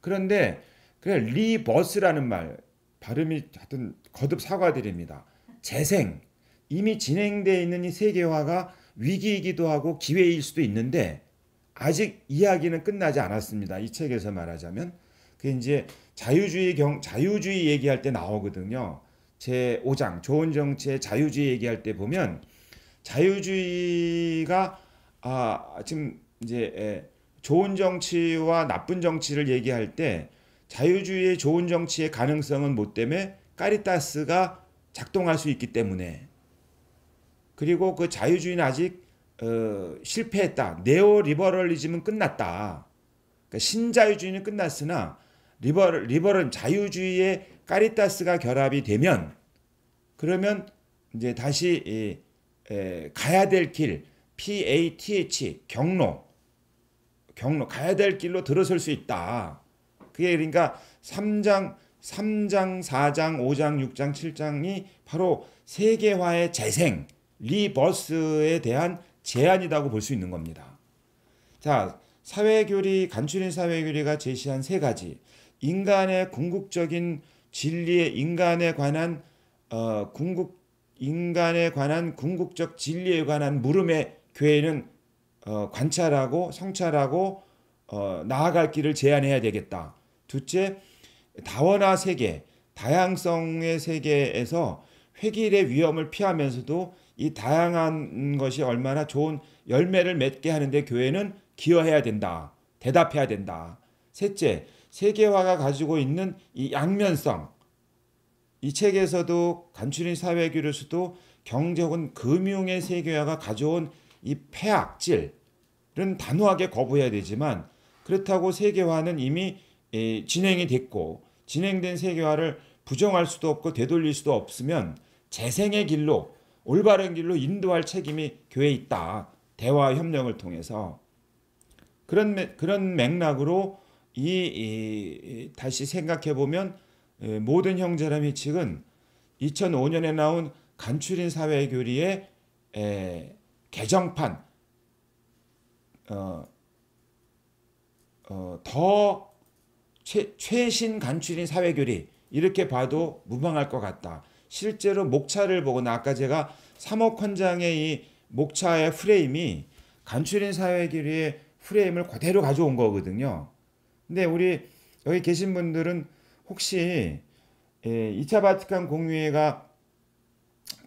그런데 그래 리버스라는 말 발음이 하여튼 거듭 사과드립니다. 재생 이미 진행되어 있는 이 세계화가 위기이기도 하고 기회일 수도 있는데 아직 이야기는 끝나지 않았습니다. 이 책에서 말하자면 그 이제 자유주의 경 자유주의 얘기할 때 나오거든요. 제 5장 좋은 정치의 자유주의 얘기할 때 보면 자유주의가 아, 지금 이제 예, 좋은 정치와 나쁜 정치를 얘기할 때 자유주의의 좋은 정치의 가능성은 뭐 때문에 까리타스가 작동할 수 있기 때문에 그리고 그 자유주의는 아직 어, 실패했다. 네오리버럴리즘은 끝났다. 그러니까 신자유주의는 끝났으나 리버 럴 리버럴 자유주의의 까리타스가 결합이 되면 그러면 이제 다시 이 에, 예, 가야 될 길, PATH 경로, 경로 가야 될 길로 들어설 수 있다. 그게 그러니까 3장 3장, 4장, 5장, 6장, 7장이 바로 세계화의 재생, 리버스에 대한 제안이라고 볼 수 있는 겁니다. 자, 사회교리, 간추린 사회교리가 제시한 세 가지. 인간의 궁극적인 진리의 인간에 관한 어, 궁극 인간에 관한 궁극적 진리에 관한 물음에 교회는 어, 관찰하고 성찰하고 어, 나아갈 길을 제안해야 되겠다. 둘째, 다원화 세계, 다양성의 세계에서 획일의 위험을 피하면서도 이 다양한 것이 얼마나 좋은 열매를 맺게 하는데 교회는 기여해야 된다. 대답해야 된다. 셋째, 세계화가 가지고 있는 이 양면성, 이 책에서도 간추린 사회 교류수도 경제 혹은 금융의 세계화가 가져온 이 폐악질은 단호하게 거부해야 되지만 그렇다고 세계화는 이미 진행이 됐고 진행된 세계화를 부정할 수도 없고 되돌릴 수도 없으면 재생의 길로 올바른 길로 인도할 책임이 교회에 있다. 대화 협력을 통해서 그런 그런 맥락으로 이, 이 다시 생각해 보면 예, 모든 형제라미 측은 2005년에 나온 간추린 사회 교리의 개정판 어, 어, 더 최, 최신 간추린 사회 교리 이렇게 봐도 무방할 것 같다. 실제로 목차를 보거나 아까 제가 3억 헌장의 이 목차의 프레임이 간추린 사회 교리의 프레임을 그대로 가져온 거거든요. 근데 우리 여기 계신 분들은 혹시 예, 2차 바티칸 공유회가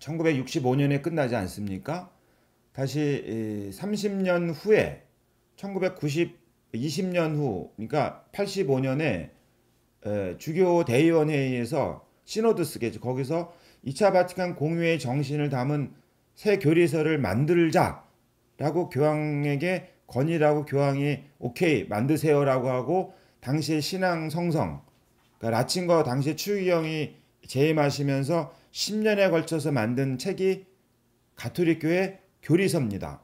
1965년에 끝나지 않습니까? 다시 30년 예, 후에 1990 20년 후 그러니까 85년에 어, 주교 대의원 회의에서 시노드 스케치 거기서 2차 바티칸 공유의 정신을 담은 새 교리서를 만들자라고 교황에게 건의라고 교황이 오케이 만드세요라고 하고 당시의 신앙 성성 그러니까 라친과 당시 추위 형이 재임하시면서 10년에 걸쳐서 만든 책이 가톨릭교의 교리서입니다.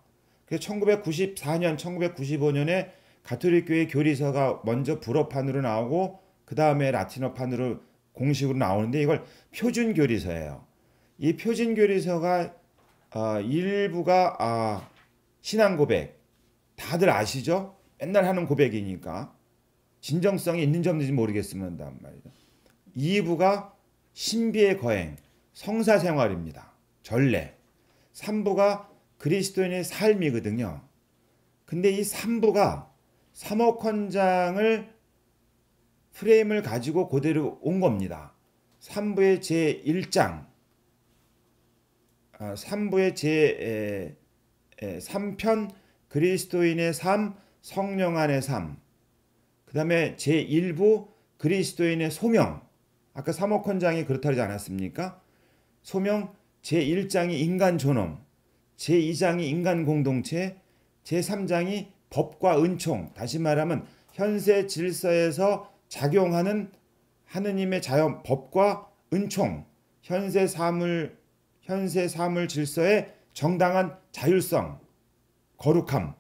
1994년, 1995년에 가톨릭교의 교리서가 먼저 불어판으로 나오고 그 다음에 라틴어판으로 공식으로 나오는데 이걸 표준 교리서예요. 이 표준 교리서가 어, 일부가 아, 신앙 고백 다들 아시죠? 맨날 하는 고백이니까 진정성이 있는지 없는지 모르겠습니다. 말이죠. 2부가 신비의 거행, 성사 생활입니다. 전례. 3부가 그리스도인의 삶이거든요. 근데 이 3부가 사목헌장을 프레임을 가지고 그대로 온 겁니다. 3부의 제1장, 3부의 아, 제 3편 그리스도인의 삶, 성령 안의 삶, 그 다음에 제1부 그리스도인의 소명. 아까 사목헌장이 그렇다 하지 않았습니까? 소명 제1장이 인간 존엄, 제2장이 인간 공동체, 제3장이 법과 은총. 다시 말하면 현세 질서에서 작용하는 하느님의 자연 법과 은총, 현세 사물 현세 사물 질서의 정당한 자율성, 거룩함.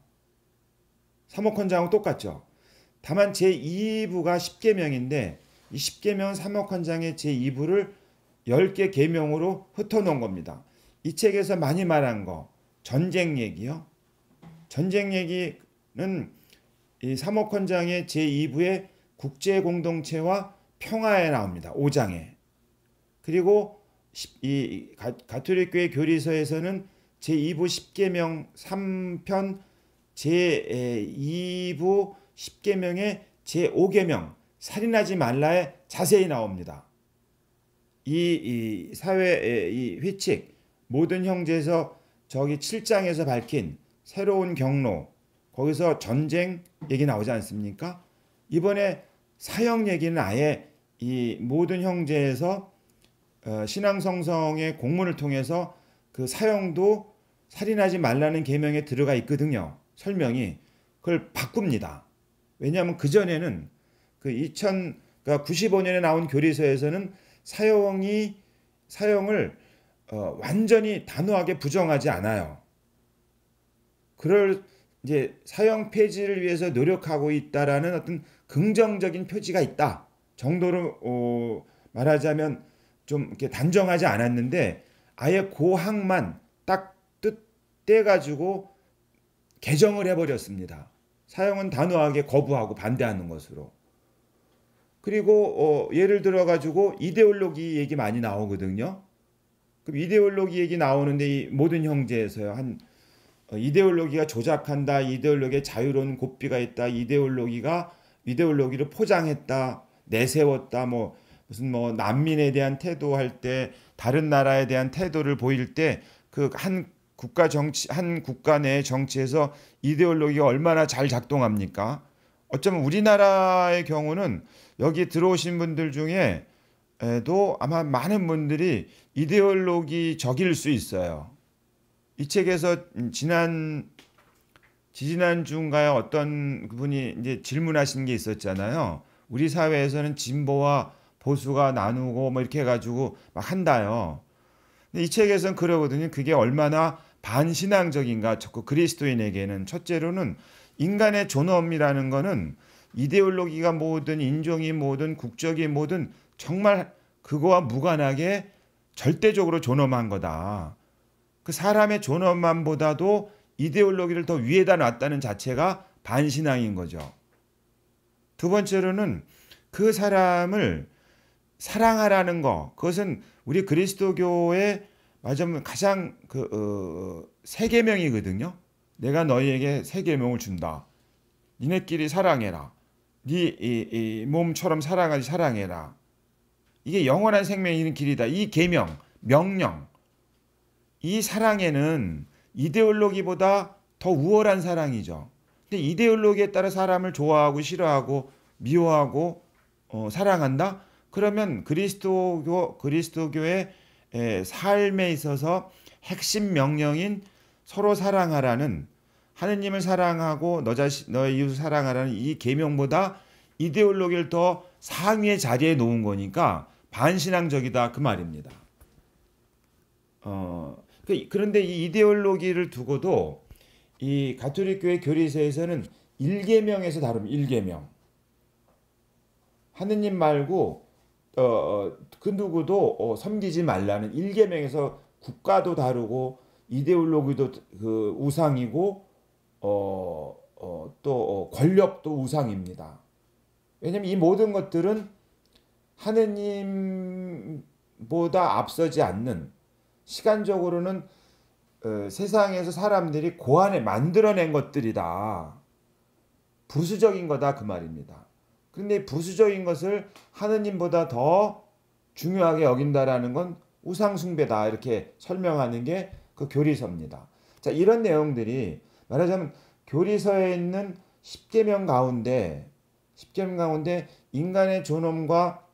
사목헌장하 똑같죠. 다만 제2부가 1 0개명인데이1 0개명 3억 한 장의 제2부를 10개 계명으로 흩어놓은 겁니다. 이 책에서 많이 말한 거 전쟁 얘기요. 전쟁 얘기는 이 3억 헌장의 제2부의 국제공동체와 평화에 나옵니다. 5장에. 그리고 이 가톨릭교회 교리서에서는 제2부 10계명 3편 제2부 10계명의 제5계명 살인하지 말라에 자세히 나옵니다. 이, 이 사회의 이 회칙 모든 형제에서 저기 7장에서 밝힌 새로운 경로 거기서 전쟁 얘기 나오지 않습니까? 이번에 사형 얘기는 아예 이 모든 형제에서 어, 신앙성성의 공문을 통해서 그 사형도 살인하지 말라는 계명에 들어가 있거든요. 설명이 그걸 바꿉니다. 왜냐하면 그 전에는 그 2000, 그러니까 95년에 나온 교리서에서는 사형이 사형을 어, 완전히 단호하게 부정하지 않아요. 그럴 이제 사형 폐지를 위해서 노력하고 있다라는 어떤 긍정적인 표지가 있다 정도로 어, 말하자면 좀 이렇게 단정하지 않았는데 아예 고항만 딱뜻 떼가지고 개정을 해버렸습니다. 사용은 단호하게 거부하고 반대하는 것으로. 그리고 어, 예를 들어 가지고 이데올로기 얘기 많이 나오거든요. 그럼 이데올로기 얘기 나오는데 이 모든 형제에서요 한 어, 이데올로기가 조작한다, 이데올로기에 자유로운 고삐가 있다, 이데올로기가 이데올로기를 포장했다, 내세웠다, 뭐 무슨 뭐 난민에 대한 태도 할 때 다른 나라에 대한 태도를 보일 때그한 국가 정치 한 국가 내 정치에서 이데올로기가 얼마나 잘 작동합니까? 어쩌면 우리나라의 경우는 여기 들어오신 분들 중에도 아마 많은 분들이 이데올로기 적일 수 있어요. 이 책에서 지난 지지난 주가에 어떤 분이 이제 질문하신 게 있었잖아요. 우리 사회에서는 진보와 보수가 나누고 뭐 이렇게 해가지고 막 한다요. 이 책에서는 그러거든요. 그게 얼마나 반신앙적인가. 자꾸 그리스도인에게는 첫째로는 인간의 존엄이라는 것은 이데올로기가 뭐든 인종이 뭐든 국적이 뭐든 정말 그거와 무관하게 절대적으로 존엄한 거다. 그 사람의 존엄만보다도 이데올로기를 더 위에다 놨다는 자체가 반신앙인 거죠. 두 번째로는 그 사람을 사랑하라는 거 그것은 우리 그리스도교의 말하면 가장 그 어, 세계명이거든요. 내가 너희에게 세계명을 준다. 니네끼리 사랑해라. 네 이, 이 몸처럼 사랑하지 사랑해라. 이게 영원한 생명이 있는 길이다. 이 계명, 명령. 이 사랑에는 이데올로기보다 더 우월한 사랑이죠. 근데 이데올로기에 따라 사람을 좋아하고 싫어하고 미워하고 어, 사랑한다? 그러면 그리스도교 그리스도교의 삶에 있어서 핵심 명령인 서로 사랑하라는 하느님을 사랑하고 너 자신 너의 이웃을 사랑하라는 이 계명보다 이데올로기를 더 상위의 자리에 놓은 거니까 반신앙적이다 그 말입니다. 어, 그 그런데 이 이데올로기를 두고도 이 가톨릭교회 교리서에서는 일계명에서 다룹니다. 일계명. 하느님 말고 어, 어, 그 누구도 어, 섬기지 말라는 일계명에서 국가도 다르고 이데올로기도 그 우상이고 어, 어, 또 어, 권력도 우상입니다. 왜냐면이 모든 것들은 하느님보다 앞서지 않는 시간적으로는 어, 세상에서 사람들이 고안에 만들어낸 것들이다. 부수적인 거다 그 말입니다. 근데 부수적인 것을 하느님보다 더 중요하게 여긴다라는 건 우상숭배다 이렇게 설명하는 게 그 교리서입니다. 자 이런 내용들이 말하자면 교리서에 있는 십계명 가운데 십계명 가운데 인간의 존엄과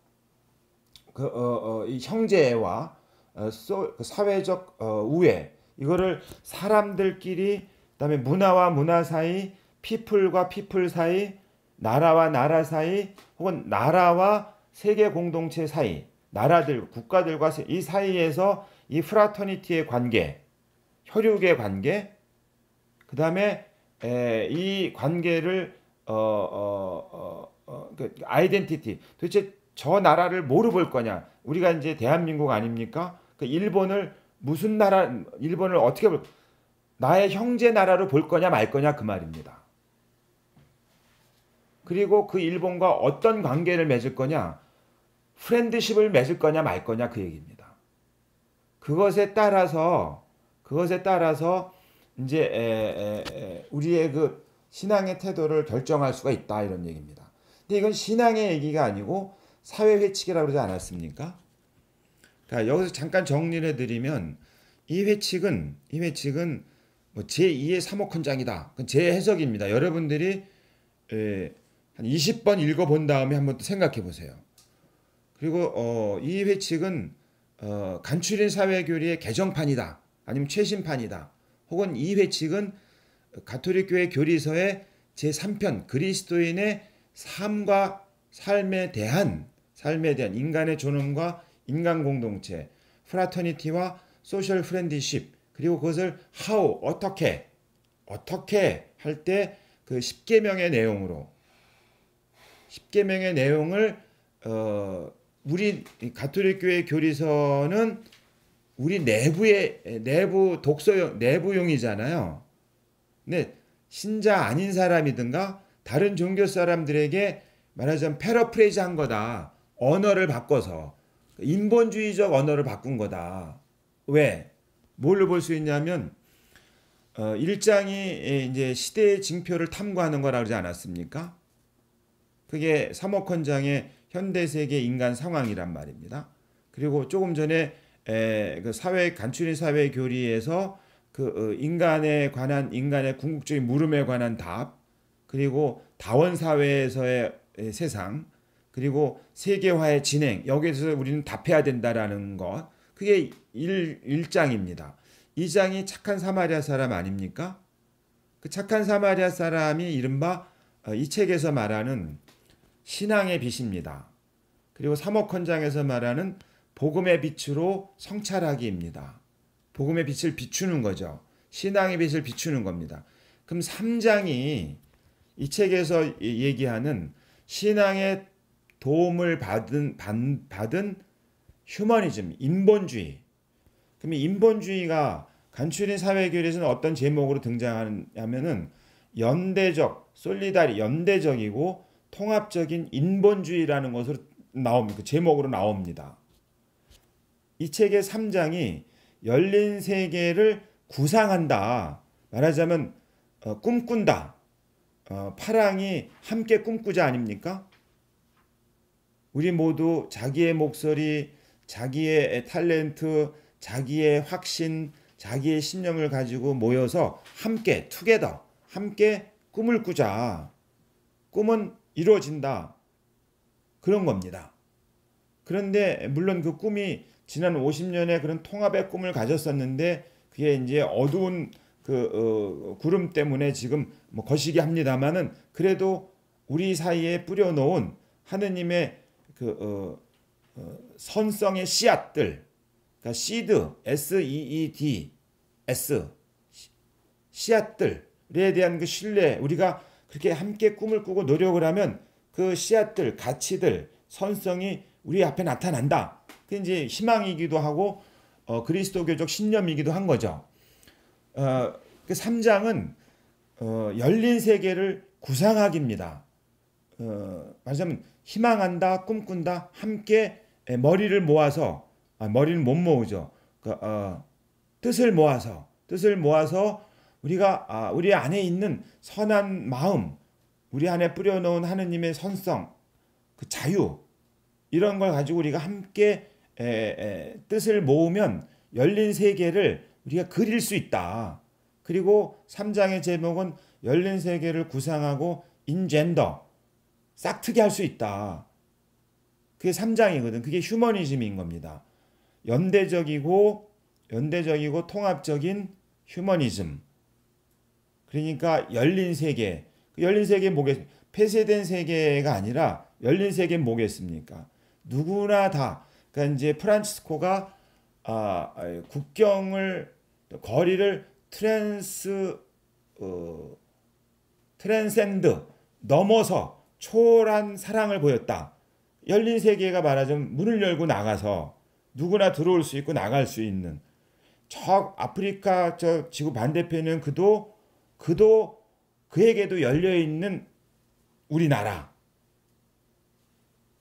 그, 어, 어, 형제와 어, 소, 그 사회적 어, 우애 이거를 사람들끼리 그다음에 문화와 문화 사이 피플과 피플 사이 나라와 나라 사이 혹은 나라와 세계 공동체 사이 나라들 국가들과 이 사이에서 이 프라터니티의 관계 혈육의 관계 그 다음에 이 관계를 어, 어, 어, 어, 그 아이덴티티 도대체 저 나라를 뭐로 볼 거냐 우리가 이제 대한민국 아닙니까 그 일본을 무슨 나라 일본을 어떻게 볼 나의 형제 나라로 볼 거냐 말 거냐 그 말입니다. 그리고 그 일본과 어떤 관계를 맺을 거냐, 프렌드십을 맺을 거냐 말 거냐 그 얘기입니다. 그것에 따라서 그것에 따라서 이제 에, 에, 에, 우리의 그 신앙의 태도를 결정할 수가 있다 이런 얘기입니다. 근데 이건 신앙의 얘기가 아니고 사회 회칙이라고 그러지 않았습니까? 자, 여기서 잠깐 정리를 해드리면 이 회칙은 이 회칙은 뭐 제2의 사목헌장이다. 그제 해석입니다. 여러분들이 에, 한 20번 읽어본 다음에 한번 또 생각해 보세요. 그리고 어, 이 회칙은 어, 간추린 사회교리의 개정판이다. 아니면 최신판이다. 혹은 이 회칙은 가톨릭 교회 교리서의 제3편 그리스도인의 삶과 삶에 대한 삶에 대한 인간의 존엄과 인간 공동체, 프라터니티와 소셜 프렌디십 그리고 그것을 how 어떻게 어떻게 할 때그 10계명의 내용으로 십계명의 내용을 어, 우리 가톨릭 교회 교리서는 우리 내부의 내부 독서용 내부용이잖아요. 근데 신자 아닌 사람이든가 다른 종교 사람들에게 말하자면 패러프레이즈한 거다. 언어를 바꿔서 인본주의적 언어를 바꾼 거다. 왜? 뭘로 볼 수 있냐면 어, 1장이 이제 시대의 징표를 탐구하는 거라 그러지 않았습니까? 그게 사목헌장의 현대 세계 인간 상황이란 말입니다. 그리고 조금 전에 에, 그 사회 간추린 사회 교리에서 그 어, 인간에 관한 인간의 궁극적인 물음에 관한 답 그리고 다원 사회에서의 세상 그리고 세계화의 진행 여기에서 우리는 답해야 된다라는 것 그게 1, 1장입니다. 2장이 착한 사마리아 사람 아닙니까? 그 착한 사마리아 사람이 이른바 어, 이 책에서 말하는 신앙의 빛입니다. 그리고 사억 헌장에서 말하는 복음의 빛으로 성찰하기입니다. 복음의 빛을 비추는 거죠. 신앙의 빛을 비추는 겁니다. 그럼 3장이 이 책에서 얘기하는 신앙의 도움을 받은, 받은 휴머니즘, 인본주의. 그럼 인본주의가 간추린 사회교리에서는 어떤 제목으로 등장하냐면은 연대적, 솔리다리, 연대적이고 통합적인 인본주의라는 것으로 나옵니다. 그 제목으로 나옵니다. 이 책의 3장이 열린 세계를 구상한다. 말하자면 어, 꿈꾼다. 어, 파랑이 함께 꿈꾸자 아닙니까? 우리 모두 자기의 목소리, 자기의 탤런트, 자기의 확신, 자기의 신념을 가지고 모여서 함께 투게더, 함께 꿈을 꾸자. 꿈은 이루어진다. 그런 겁니다. 그런데 물론 그 꿈이 지난 50년의 그런 통합의 꿈을 가졌었는데 그게 이제 어두운 그 어, 구름 때문에 지금 뭐 거시기 합니다만은 그래도 우리 사이에 뿌려놓은 하느님의 그 어, 어, 선성의 씨앗들, 그러니까 시드, S E E D S 씨앗들에 대한 그 신뢰, 우리가 그렇게 함께 꿈을 꾸고 노력을 하면 그 씨앗들, 가치들, 선성이 우리 앞에 나타난다. 그 이제 희망이기도 하고 어, 그리스도교적 신념이기도 한 거죠. 어, 그 3장은 어, 열린 세계를 구상하기입니다. 어, 말하자면 희망한다, 꿈꾼다, 함께 예, 머리를 모아서 아, 머리는 못 모으죠. 그, 어, 뜻을 모아서 뜻을 모아서 우리가 아, 우리 안에 있는 선한 마음, 우리 안에 뿌려놓은 하느님의 선성, 그 자유 이런 걸 가지고 우리가 함께 에, 에, 뜻을 모으면 열린 세계를 우리가 그릴 수 있다. 그리고 3장의 제목은 열린 세계를 구상하고 인젠더 싹트게 할 수 있다. 그게 3장이거든. 그게 휴머니즘인 겁니다. 연대적이고 연대적이고 통합적인 휴머니즘. 그러니까 열린 세계. 그 열린 세계 뭐겠 폐쇄된 세계가 아니라 열린 세계 뭐겠습니까? 누구나 다. 그러니까 이제 프란치스코가 아, 아, 국경을 거리를 트랜스 어, 트랜센드 넘어서 초월한 사랑을 보였다. 열린 세계가 말하자면 문을 열고 나가서 누구나 들어올 수 있고 나갈 수 있는 저 아프리카 저 지구 반대편은 그도 그도 그에게도 열려 있는 우리나라.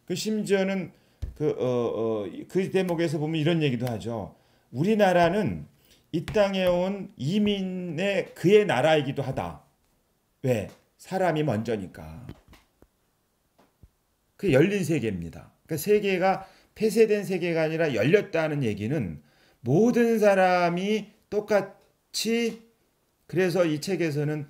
그 심지어는 그 어, 어, 그 대목에서 보면 이런 얘기도 하죠. 우리나라는 이 땅에 온 이민의 그의 나라이기도 하다. 왜? 사람이 먼저니까. 그 열린 세계입니다. 그 세계가 폐쇄된 세계가 아니라 열렸다는 얘기는 모든 사람이 똑같이 그래서 이 책에서는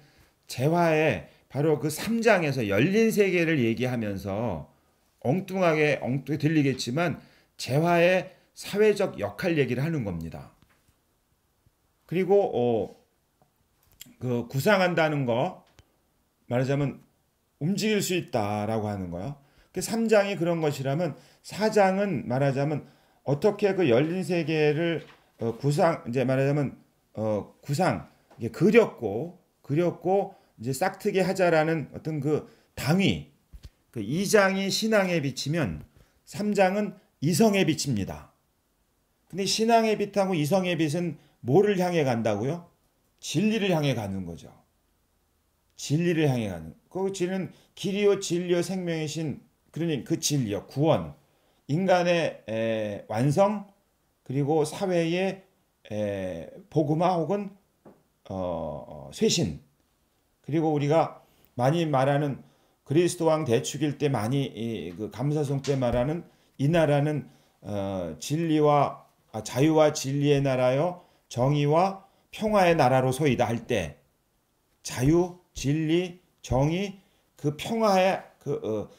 재화의 바로 그 3장에서 열린 세계를 얘기하면서 엉뚱하게 엉뚱 들리겠지만 재화의 사회적 역할 얘기를 하는 겁니다. 그리고 어, 그 구상한다는 거 말하자면 움직일 수 있다라고 하는 거요. 그 3장이 그런 것이라면 4장은 말하자면 어떻게 그 열린 세계를 어, 구상 이제 말하자면 어, 구상 이게 그렸고 그렸고 이제 싹트게 하자라는 어떤 그 당위 그 2장이 신앙에 비치면 3장은 이성에 비칩니다. 근데 신앙의 빛하고 이성의 빛은 뭐를 향해 간다고요? 진리를 향해 가는 거죠. 진리를 향해 가는. 그 진리는 길이요 진리요 생명이신 그러니 그 진리요 구원, 인간의 에, 완성 그리고 사회의 에, 복음화 혹은 어, 어, 쇄신 그리고 우리가 많이 말하는 그리스도 왕 대축일 때 많이 이, 그 감사송 때 말하는 이 나라는 어, 진리와 아, 자유와 진리의 나라요 정의와 평화의 나라로 소이다 할 때 자유 진리 정의 그 평화의 그 어,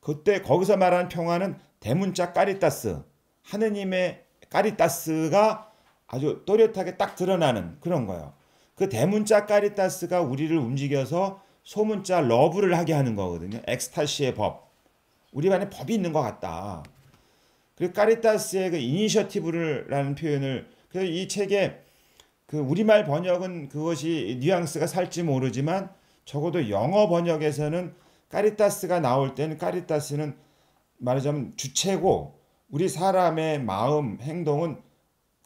그때 거기서 말하는 평화는 대문자 까리따스 하느님의 까리따스가 아주 또렷하게 딱 드러나는 그런 거예요. 그 대문자 까리타스가 우리를 움직여서 소문자 러브를 하게 하는 거거든요. 엑스타시의 법. 우리 안에 법이 있는 것 같다. 그리고 까리타스의 그 이니셔티브라는 표현을 그래서 이 책에 그 우리말 번역은 그것이 뉘앙스가 살지 모르지만 적어도 영어 번역에서는 까리타스가 나올 때는 까리타스는 말하자면 주체고 우리 사람의 마음 행동은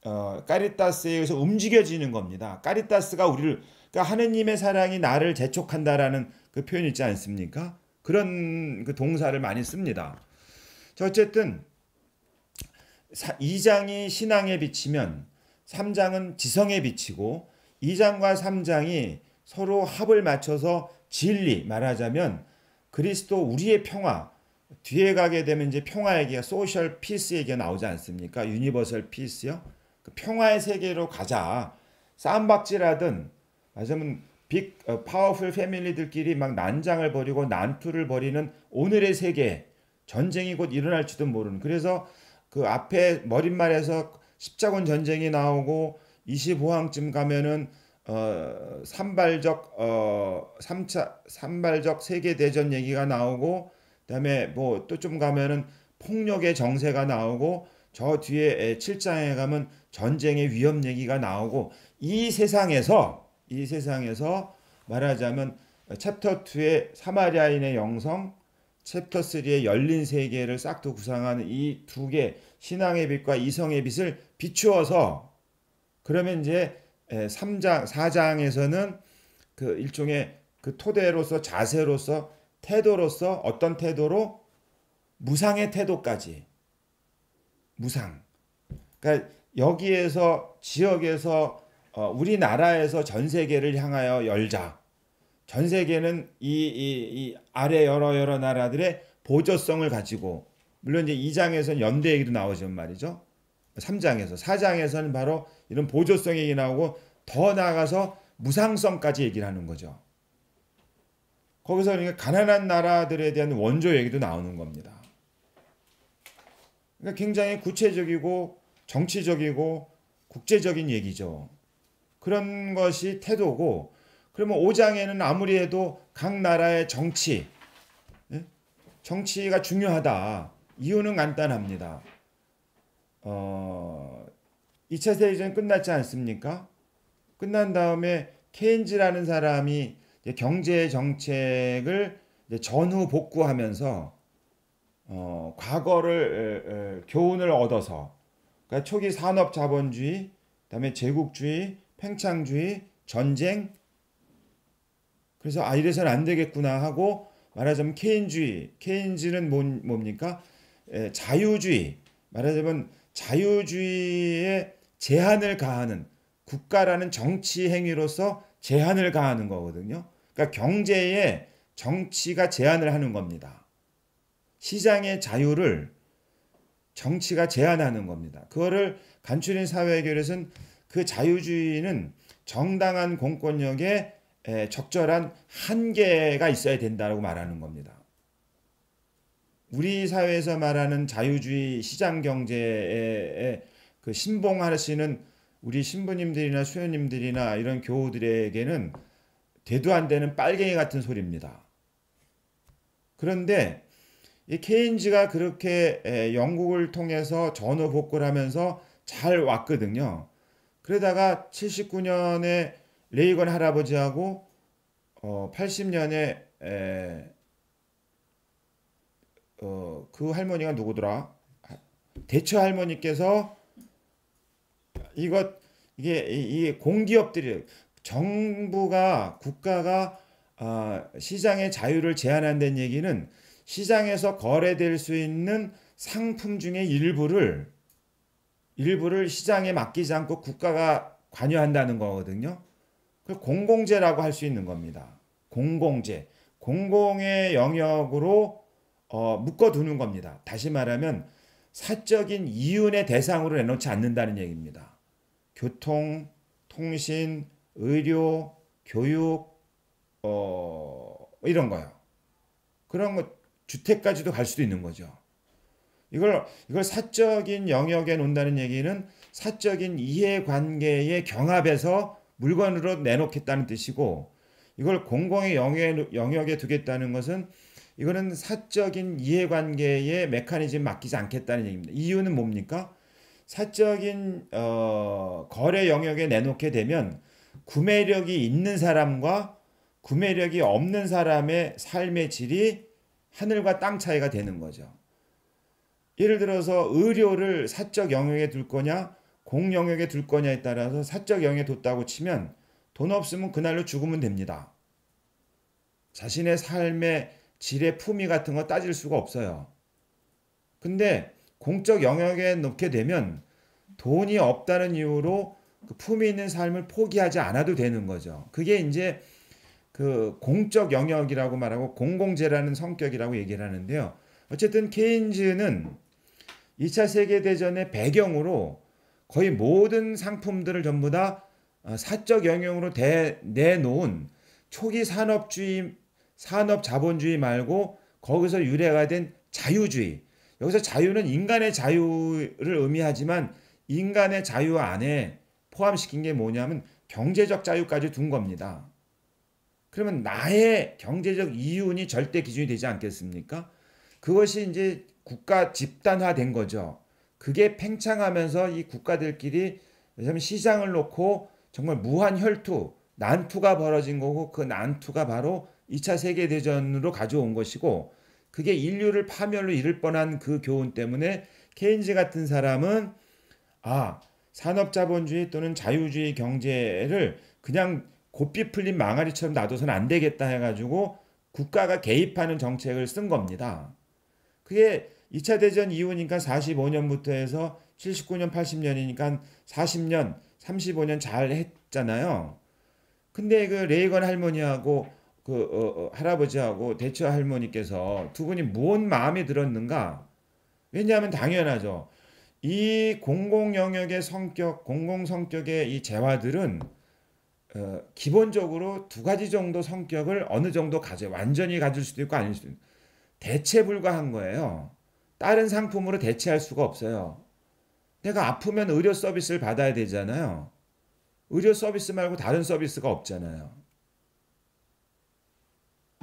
어, 까리타스에 의해서 움직여지는 겁니다. 까리따스가 우리를 그러니까 하느님의 사랑이 나를 재촉한다라는 그 표현 있지 않습니까? 그런 그 동사를 많이 씁니다. 자, 어쨌든 2장이 신앙에 비치면 3장은 지성에 비치고 2장과 3장이 서로 합을 맞춰서 진리 말하자면 그리스도 우리의 평화 뒤에 가게 되면 이제 평화 얘기가 소셜 피스 얘기가 나오지 않습니까? 유니버설 피스요. 그 평화의 세계로 가자. 싸움박질하든아니면빅 어, 파워풀 패밀리들끼리 막 난장을 벌이고 난투를 벌이는 오늘의 세계 전쟁이 곧 일어날지도 모르는 그래서 그 앞에 머릿말에서 십자군 전쟁이 나오고 25항쯤 가면은 어 산발적 어 3차 산발적 세계 대전 얘기가 나오고 그다음에 뭐 또 좀 가면은 폭력의 정세가 나오고 저 뒤에 7장에 가면 전쟁의 위협 얘기가 나오고 이 세상에서 이 세상에서 말하자면 챕터 2의 사마리아인의 영성, 챕터 3의 열린 세계를 싹둑 구상하는 이 두 개 신앙의 빛과 이성의 빛을 비추어서 그러면 이제 3장 4장에서는 그 일종의 그 토대로서 자세로서 태도로서 어떤 태도로 무상의 태도까지 무상 그러니까 여기에서 지역에서 어, 우리나라에서 전 세계를 향하여 열자. 전 세계는 이, 이, 이 아래 여러 여러 나라들의 보조성을 가지고 물론 이제 2장에서는 연대 얘기도 나오지만 말이죠. 3장에서 4장에서는 바로 이런 보조성 얘기 나오고 더 나아가서 무상성까지 얘기를 하는 거죠. 거기서 그러니까 가난한 나라들에 대한 원조 얘기도 나오는 겁니다. 그러니까 굉장히 구체적이고 정치적이고 국제적인 얘기죠. 그런 것이 태도고 그러면 5장에는 아무리 해도 각 나라의 정치 예? 정치가 중요하다. 이유는 간단합니다. 어, 2차 세계전 끝났지 않습니까? 끝난 다음에 케인즈라는 사람이 경제 정책을 전후 복구하면서 어, 과거를 에, 에, 교훈을 얻어서 그러니까 초기 산업 자본주의, 그다음에 제국주의, 팽창주의, 전쟁. 그래서 아 이래서는 안 되겠구나 하고 말하자면 케인주의. 케인즈는 뭔 뭡니까? 에, 자유주의. 말하자면 자유주의에 제한을 가하는 국가라는 정치 행위로서 제한을 가하는 거거든요. 그러니까 경제에 정치가 제한을 하는 겁니다. 시장의 자유를 정치가 제한하는 겁니다. 그거를 간추린 사회결에서는그 자유주의는 정당한 공권력에 적절한 한계가 있어야 된다고 말하는 겁니다. 우리 사회에서 말하는 자유주의 시장 경제에 그 신봉하시는 우리 신부님들이나 수녀님들이나 이런 교우들에게는 대도 안 되는 빨갱이 같은 소리입니다. 그런데 이 케인즈가 그렇게 영국을 통해서 전후 복구를 하면서 잘 왔거든요. 그러다가 79년에 레이건 할아버지하고 어 80년에 어그 할머니가 누구더라? 대처 할머니께서 이것 이게 이 공기업들이 정부가 국가가 어 시장의 자유를 제한한다는 얘기는 시장에서 거래될 수 있는 상품 중의 일부를 일부를 시장에 맡기지 않고 국가가 관여한다는 거거든요. 그 공공재라고 할 수 있는 겁니다. 공공재. 공공의 영역으로 어, 묶어두는 겁니다. 다시 말하면 사적인 이윤의 대상으로 내놓지 않는다는 얘기입니다. 교통, 통신, 의료, 교육, 어, 이런 거요. 그런 것 주택까지도 갈 수도 있는 거죠. 이걸 이걸 사적인 영역에 놓다는 얘기는 사적인 이해관계의 경합에서 물건으로 내놓겠다는 뜻이고 이걸 공공의 영역에, 영역에 두겠다는 것은 이거는 사적인 이해관계의 메커니즘 맡기지 않겠다는 얘기입니다. 이유는 뭡니까? 사적인 어, 거래 영역에 내놓게 되면 구매력이 있는 사람과 구매력이 없는 사람의 삶의 질이 하늘과 땅 차이가 되는 거죠. 예를 들어서 의료를 사적 영역에 둘 거냐, 공 영역에 둘 거냐에 따라서 사적 영역에 뒀다고 치면 돈 없으면 그날로 죽으면 됩니다. 자신의 삶의 질의 품위 같은 거 따질 수가 없어요. 근데 공적 영역에 놓게 되면 돈이 없다는 이유로 그 품위 있는 삶을 포기하지 않아도 되는 거죠. 그게 이제 그 공적 영역이라고 말하고 공공재라는 성격이라고 얘기를 하는데요. 어쨌든 케인즈는 2차 세계대전의 배경으로 거의 모든 상품들을 전부 다 어, 사적 영역으로 대, 내놓은 초기 산업주의, 산업 자본주의 말고 거기서 유래가 된 자유주의. 여기서 자유는 인간의 자유를 의미하지만 인간의 자유 안에 포함시킨 게 뭐냐면 경제적 자유까지 둔 겁니다. 그러면 나의 경제적 이윤이 절대 기준이 되지 않겠습니까? 그것이 이제 국가 집단화된 거죠. 그게 팽창하면서 이 국가들끼리 시장을 놓고 정말 무한 혈투, 난투가 벌어진 거고 그 난투가 바로 2차 세계대전으로 가져온 것이고 그게 인류를 파멸로 이를 뻔한 그 교훈 때문에 케인즈 같은 사람은 아, 산업자본주의 또는 자유주의 경제를 그냥 고삐 풀린 망아리처럼 놔둬서는 안 되겠다 해가지고 국가가 개입하는 정책을 쓴 겁니다. 그게 2차 대전 이후니까 45년부터 해서 79년, 80년이니까 40년, 35년 잘 했잖아요. 근데 그 레이건 할머니하고 그 어, 어, 할아버지하고 대처 할머니께서 두 분이 무언 마음에 들었는가? 왜냐하면 당연하죠. 이 공공 영역의 성격, 공공 성격의 이 재화들은 어, 기본적으로 두 가지 정도 성격을 어느 정도 가져요. 완전히 가질 수도 있고 아닐 수도 있고. 대체 불가한 거예요. 다른 상품으로 대체할 수가 없어요. 내가 아프면 의료 서비스를 받아야 되잖아요. 의료 서비스 말고 다른 서비스가 없잖아요.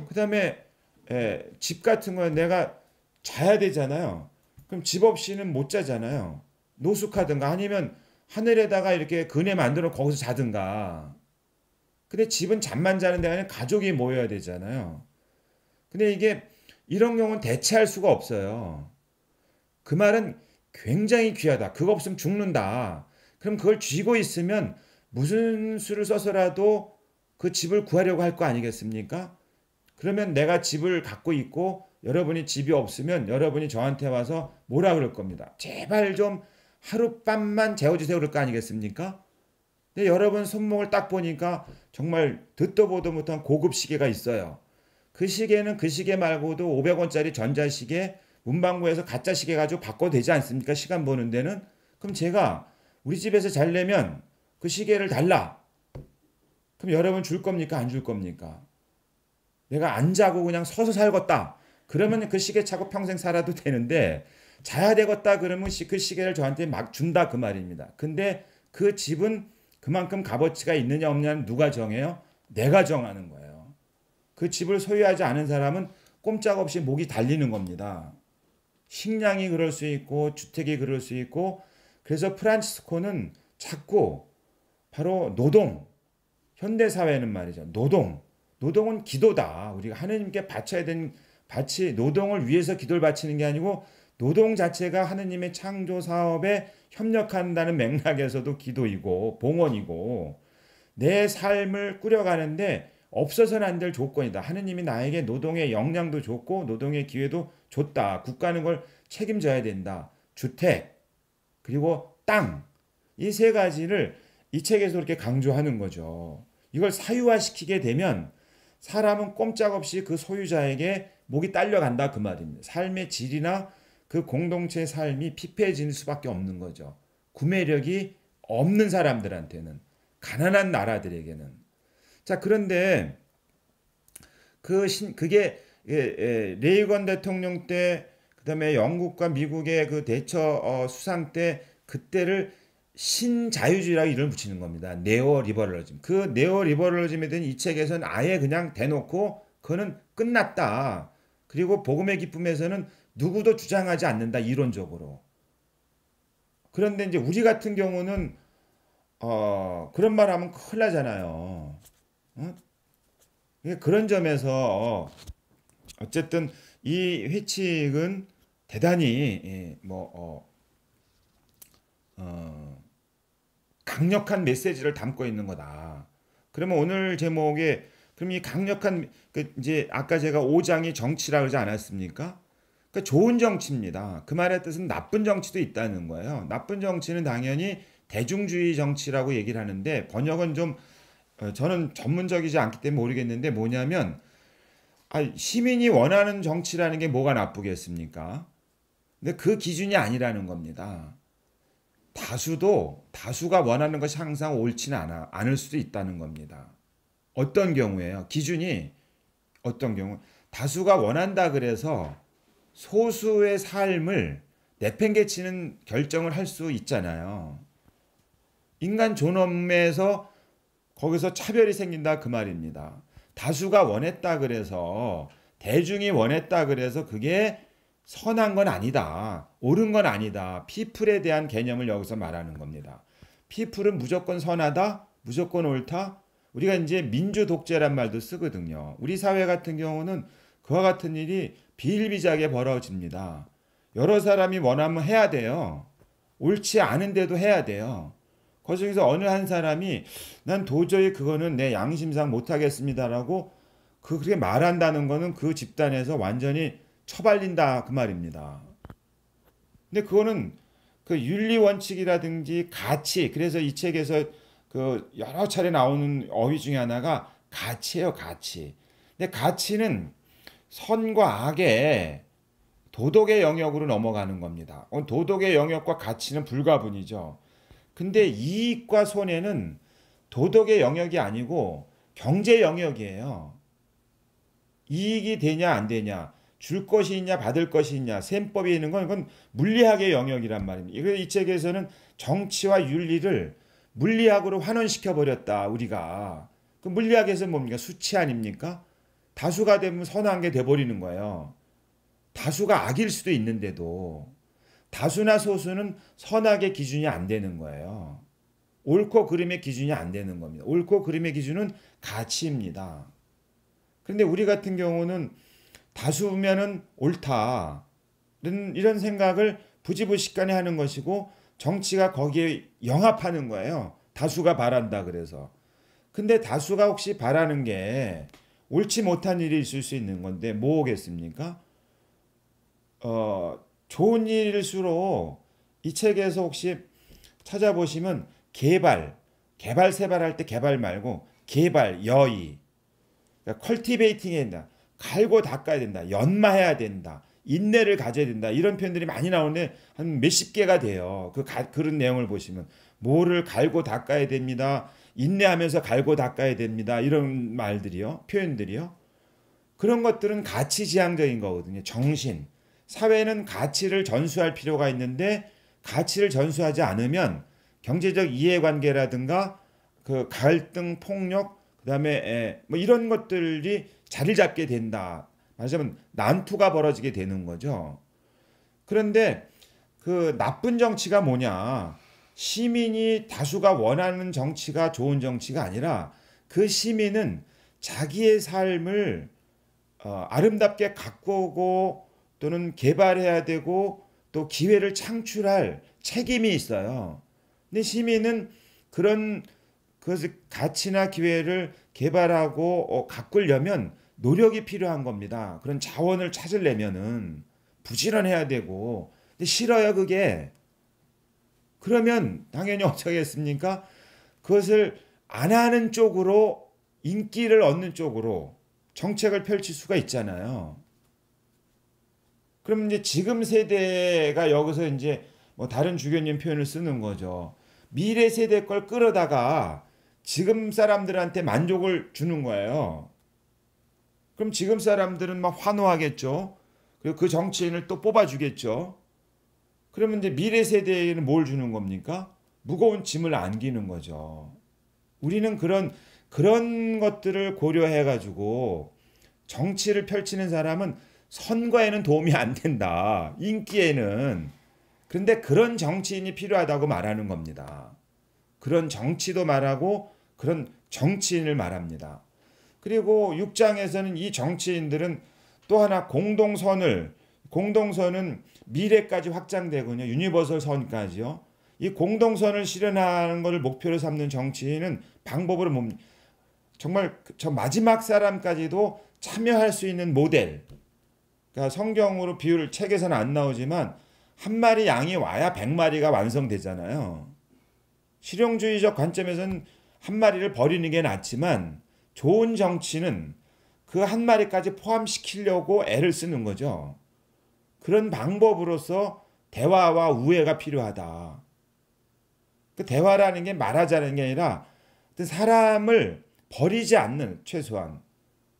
그 다음에 예, 집 같은 거는 내가 자야 되잖아요. 그럼 집 없이는 못 자잖아요. 노숙하든가 아니면 하늘에다가 이렇게 그네 만들어 거기서 자든가 근데 집은 잠만 자는 데가 아니라 가족이 모여야 되잖아요. 근데 이게 이런 경우는 대체할 수가 없어요. 그 말은 굉장히 귀하다. 그거 없으면 죽는다. 그럼 그걸 쥐고 있으면 무슨 수를 써서라도 그 집을 구하려고 할 거 아니겠습니까? 그러면 내가 집을 갖고 있고 여러분이 집이 없으면 여러분이 저한테 와서 뭐라 그럴 겁니다. 제발 좀 하룻밤만 재워주세요 그럴 거 아니겠습니까? 근데 여러분 손목을 딱 보니까 정말 듣도 보도 못한 고급 시계가 있어요. 그 시계는 그 시계 말고도 500원짜리 전자시계 문방구에서 가짜 시계 가지고 바꿔도 되지 않습니까? 시간 보는 데는. 그럼 제가 우리 집에서 잘려면 그 시계를 달라. 그럼 여러분 줄 겁니까? 안 줄 겁니까? 내가 안 자고 그냥 서서 살겠다. 그러면 그 시계 차고 평생 살아도 되는데 자야 되겠다 그러면 그 시계를 저한테 막 준다 그 말입니다. 근데 그 집은 그만큼 값어치가 있느냐 없느냐는 누가 정해요? 내가 정하는 거예요. 그 집을 소유하지 않은 사람은 꼼짝없이 목이 달리는 겁니다. 식량이 그럴 수 있고 주택이 그럴 수 있고 그래서 프란치스코는 자꾸 바로 노동 현대 사회는 말이죠. 노동. 노동은 기도다. 우리가 하느님께 바쳐야 된 바치 노동을 위해서 기도를 바치는 게 아니고 노동 자체가 하느님의 창조 사업에 협력한다는 맥락에서도 기도이고 봉헌이고 내 삶을 꾸려가는데 없어서는 안 될 조건이다. 하느님이 나에게 노동의 역량도 줬고 노동의 기회도 줬다. 국가는 걸 책임져야 된다. 주택 그리고 땅 이 세 가지를 이 책에서 그렇게 강조하는 거죠. 이걸 사유화시키게 되면 사람은 꼼짝없이 그 소유자에게 목이 딸려간다 그 말입니다. 삶의 질이나 그 공동체의 삶이 피폐해질 수밖에 없는 거죠. 구매력이 없는 사람들한테는 가난한 나라들에게는 자 그런데 그 신, 그게 예, 예, 레이건 대통령 때 그다음에 영국과 미국의 그 대처 어, 수상 때 그때를 신자유주의라고 이름을 붙이는 겁니다. 네오 리버럴리즘. 그 네오 리버럴리즘에 대한 이 책에서는 아예 그냥 대놓고 그거는 끝났다. 그리고 복음의 기쁨에서는 누구도 주장하지 않는다 이론적으로. 그런데 이제 우리 같은 경우는 어, 그런 말 하면 큰일 나잖아요. 응? 그런 점에서 어쨌든 이 회칙은 대단히 예, 뭐 어, 어, 강력한 메시지를 담고 있는 거다. 그러면 오늘 제목에 그럼 이 강력한 그 이제 아까 제가 5장이 정치라 그러지 않았습니까? 그러니까 좋은 정치입니다. 그 말의 뜻은 나쁜 정치도 있다는 거예요. 나쁜 정치는 당연히 대중주의 정치라고 얘기를 하는데 번역은 좀 어, 저는 전문적이지 않기 때문에 모르겠는데 뭐냐면 아, 시민이 원하는 정치라는 게 뭐가 나쁘겠습니까? 근데 그 기준이 아니라는 겁니다. 다수도 다수가 원하는 것이 항상 옳지는 않아 않을 수도 있다는 겁니다. 어떤 경우에요? 기준이 어떤 경우 다수가 원한다 그래서 소수의 삶을 내팽개치는 결정을 할 수 있잖아요. 인간 존엄에서 거기서 차별이 생긴다 그 말입니다. 다수가 원했다 그래서 대중이 원했다 그래서 그게 선한 건 아니다. 옳은 건 아니다. 피플에 대한 개념을 여기서 말하는 겁니다. 피플은 무조건 선하다, 무조건 옳다. 우리가 이제 민주 독재란 말도 쓰거든요. 우리 사회 같은 경우는 그와 같은 일이 비일비재하게 벌어집니다. 여러 사람이 원하면 해야 돼요. 옳지 않은데도 해야 돼요. 거기서 어느 한 사람이 난 도저히 그거는 내 양심상 못하겠습니다라고 그, 그렇게 말한다는 거는 그 집단에서 완전히 처발린다 그 말입니다. 근데 그거는 그 윤리 원칙이라든지 가치 그래서 이 책에서 그 여러 차례 나오는 어휘 중에 하나가 가치예요 가치. 근데 가치는 선과 악의 도덕의 영역으로 넘어가는 겁니다. 어, 도덕의 영역과 가치는 불가분이죠. 근데 이익과 손해는 도덕의 영역이 아니고 경제 영역이에요. 이익이 되냐 안 되냐, 줄 것이 있냐 받을 것이 있냐, 셈법이 있는 건 이건 물리학의 영역이란 말입니다. 그래서 이 책에서는 정치와 윤리를 물리학으로 환원시켜 버렸다 우리가. 그 물리학에서 뭡니까 수치 아닙니까? 다수가 되면 선한 게 돼버리는 거예요. 다수가 악일 수도 있는데도 다수나 소수는 선악의 기준이 안 되는 거예요. 옳고 그름의 기준이 안 되는 겁니다. 옳고 그름의 기준은 가치입니다. 그런데 우리 같은 경우는 다수면은 옳다. 이런 생각을 부지부식간에 하는 것이고 정치가 거기에 영합하는 거예요. 다수가 바란다 그래서. 근데 다수가 혹시 바라는 게 옳지 못한 일이 있을 수 있는 건데 뭐겠습니까? 어, 좋은 일일수록 이 책에서 혹시 찾아보시면 개발, 개발 세발할 때 개발 말고 개발, 여의, 그러니까 컬티베이팅 해야 된다, 갈고 닦아야 된다, 연마해야 된다, 인내를 가져야 된다 이런 표현들이 많이 나오는데 한 몇십 개가 돼요. 그 가, 그런 내용을 보시면 뭐를 갈고 닦아야 됩니다. 인내하면서 갈고 닦아야 됩니다. 이런 말들이요. 표현들이요. 그런 것들은 가치 지향적인 거거든요. 정신. 사회는 가치를 전수할 필요가 있는데 가치를 전수하지 않으면 경제적 이해관계라든가 그 갈등, 폭력, 그다음에 에, 뭐 이런 것들이 자리 잡게 된다. 말하자면 난투가 벌어지게 되는 거죠. 그런데 그 나쁜 정치가 뭐냐? 시민이 다수가 원하는 정치가 좋은 정치가 아니라 그 시민은 자기의 삶을 어, 아름답게 가꾸고 또는 개발해야 되고 또 기회를 창출할 책임이 있어요. 근데 시민은 그런 그것을 가치나 기회를 개발하고 어, 가꾸려면 노력이 필요한 겁니다. 그런 자원을 찾으려면은 부지런해야 되고 근데 싫어요 그게 그러면 당연히 어떻겠습니까 그것을 안 하는 쪽으로 인기를 얻는 쪽으로 정책을 펼칠 수가 있잖아요. 그럼 이제 지금 세대가 여기서 이제 뭐 다른 주교님 표현을 쓰는 거죠. 미래 세대 걸 끌어다가 지금 사람들한테 만족을 주는 거예요. 그럼 지금 사람들은 막 환호하겠죠. 그리고 그 정치인을 또 뽑아주겠죠. 그러면 이제 미래 세대에는 뭘 주는 겁니까? 무거운 짐을 안기는 거죠. 우리는 그런 그런 것들을 고려해 가지고 정치를 펼치는 사람은 선거에는 도움이 안 된다. 인기에는 그런데 그런 정치인이 필요하다고 말하는 겁니다. 그런 정치도 말하고 그런 정치인을 말합니다. 그리고 6장에서는 이 정치인들은 또 하나 공동선을 공동선은 미래까지 확장되군요. 유니버설 선까지요. 이 공동선을 실현하는 것을 목표로 삼는 정치는 방법으로 정말 그 저 마지막 사람까지도 참여할 수 있는 모델. 그러니까 성경으로 비유를 책에서는 안 나오지만 한 마리 양이 와야 백 마리가 완성되잖아요. 실용주의적 관점에서는 한 마리를 버리는 게 낫지만 좋은 정치는 그 한 마리까지 포함시키려고 애를 쓰는 거죠. 그런 방법으로서 대화와 우애가 필요하다. 그 대화라는 게 말하자는 게 아니라 사람을 버리지 않는 최소한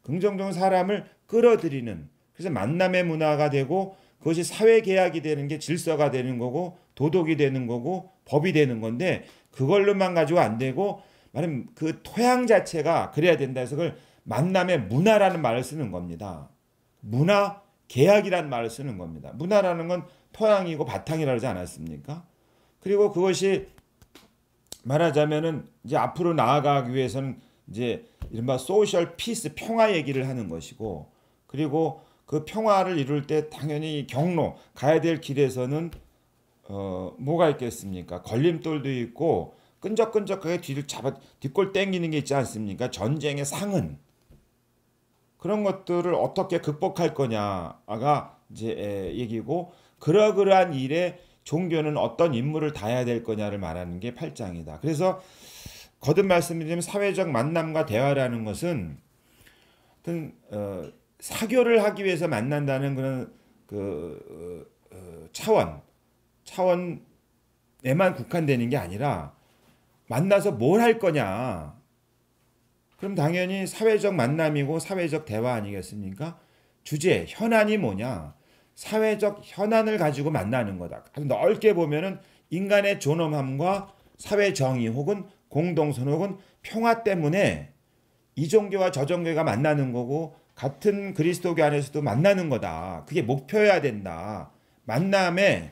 긍정적인 사람을 끌어들이는 그래서 만남의 문화가 되고 그것이 사회 계약이 되는 게 질서가 되는 거고 도덕이 되는 거고 법이 되는 건데 그걸로만 가지고 안 되고 말그 토양 자체가 그래야 된다 해서 그걸 만남의 문화라는 말을 쓰는 겁니다. 문화 계약이란 말을 쓰는 겁니다. 문화라는 건 토양이고 바탕이라 그러지 않았습니까? 그리고 그것이 말하자면은 이제 앞으로 나아가기 위해서는 이제 이른바 소셜 피스 평화 얘기를 하는 것이고 그리고 그 평화를 이룰 때 당연히 경로 가야 될 길에서는 어 뭐가 있겠습니까? 걸림돌도 있고 끈적끈적하게 뒤를 잡아 뒷골 땡기는 게 있지 않습니까? 전쟁의 상은 그런 것들을 어떻게 극복할 거냐가 이제 얘기고 그러그러한 일에 종교는 어떤 임무를 다해야 될 거냐를 말하는 게 8장이다. 그래서 거듭 말씀드리면 사회적 만남과 대화라는 것은 어떤 어, 사교를 하기 위해서 만난다는 그런 그 어, 어 차원 차원에만 국한되는 게 아니라 만나서 뭘 할 거냐 그럼 당연히 사회적 만남이고 사회적 대화 아니겠습니까? 주제, 현안이 뭐냐? 사회적 현안을 가지고 만나는 거다. 넓게 보면은 인간의 존엄함과 사회 정의 혹은 공동선 혹은 평화 때문에 이 종교와 저 종교가 만나는 거고 같은 그리스도교 안에서도 만나는 거다. 그게 목표여야 된다. 만남의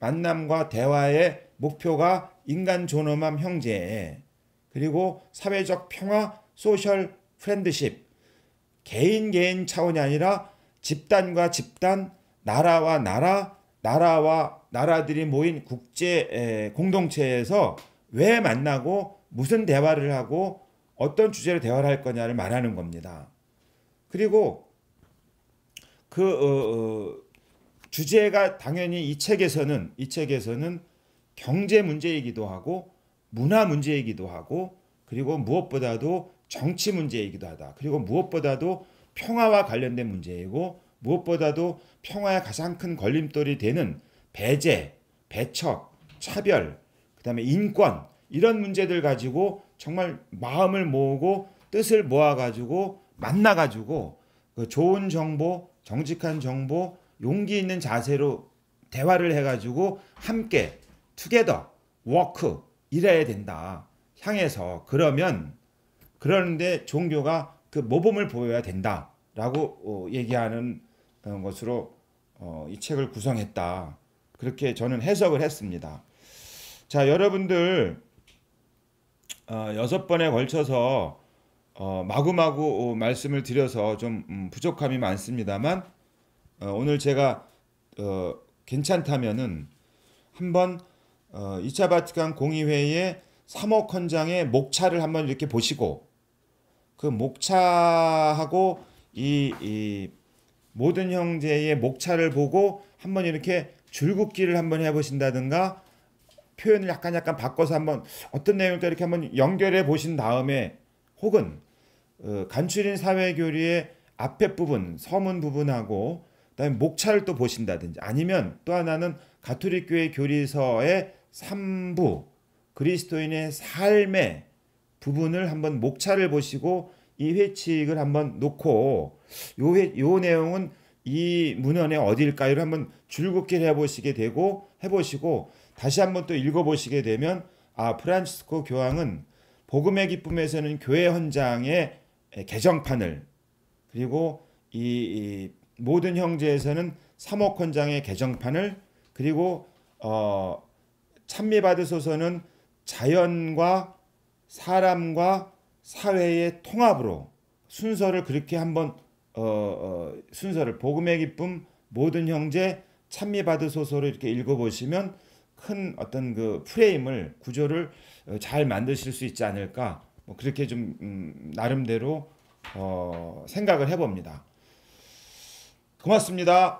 만남과 대화의 목표가 인간 존엄함 형제 그리고 사회적 평화 소셜 프렌드십 개인 개인 차원이 아니라 집단과 집단, 나라와 나라, 나라와 나라들이 모인 국제 공동체에서 왜 만나고 무슨 대화를 하고 어떤 주제로 대화를 할 거냐를 말하는 겁니다. 그리고 그 어, 어, 주제가 당연히 이 책에서는 이 책에서는 경제 문제이기도 하고 문화 문제이기도 하고 그리고 무엇보다도 정치 문제이기도 하다. 그리고 무엇보다도 평화와 관련된 문제이고 무엇보다도 평화의 가장 큰 걸림돌이 되는 배제, 배척, 차별, 그다음에 인권 이런 문제들 가지고 정말 마음을 모으고 뜻을 모아 가지고 만나 가지고 그 좋은 정보, 정직한 정보, 용기 있는 자세로 대화를 해 가지고 함께 투게더 워크 일해야 된다. 향해서 그러면 그러는데 종교가 그 모범을 보여야 된다라고 어, 얘기하는 어, 것으로 어, 이 책을 구성했다. 그렇게 저는 해석을 했습니다. 자, 여러분들 어, 여섯 번에 걸쳐서 어, 마구마구 어, 말씀을 드려서 좀 음, 부족함이 많습니다만 어, 오늘 제가 어, 괜찮다면은 한번 어, 2차 바티칸 공의회의 3억 헌장의 목차를 한번 이렇게 보시고 그 목차하고 이, 이 모든 형제의 목차를 보고 한번 이렇게 줄긋기를 한번 해보신다든가 표현을 약간 약간 바꿔서 한번 어떤 내용도 이렇게 한번 연결해 보신 다음에 혹은 어, 간추린 사회교리의 앞에 부분 서문 부분하고 그다음에 목차를 또 보신다든지 아니면 또 하나는 가톨릭교회 교리서의 3부 그리스도인의 삶의 부분을 한번 목차를 보시고 이 회칙을 한번 놓고 요, 회, 요 내용은 이 문헌의 어디일까요 한번 줄긋기를 해보시게 되고 해보시고 다시 한번 또 읽어보시게 되면 아 프란치스코 교황은 복음의 기쁨에서는 교회 헌장의 개정판을 그리고 이, 이 모든 형제에서는 삼억 헌장의 개정판을 그리고 어, 찬미받으소서는 자연과 사람과 사회의 통합으로 순서를 그렇게 한번 어, 어, 순서를 복음의 기쁨 모든 형제 찬미 받으소서로 이렇게 읽어보시면 큰 어떤 그 프레임을 구조를 어, 잘 만드실 수 있지 않을까 뭐 그렇게 좀 음, 나름대로 어, 생각을 해봅니다. 고맙습니다.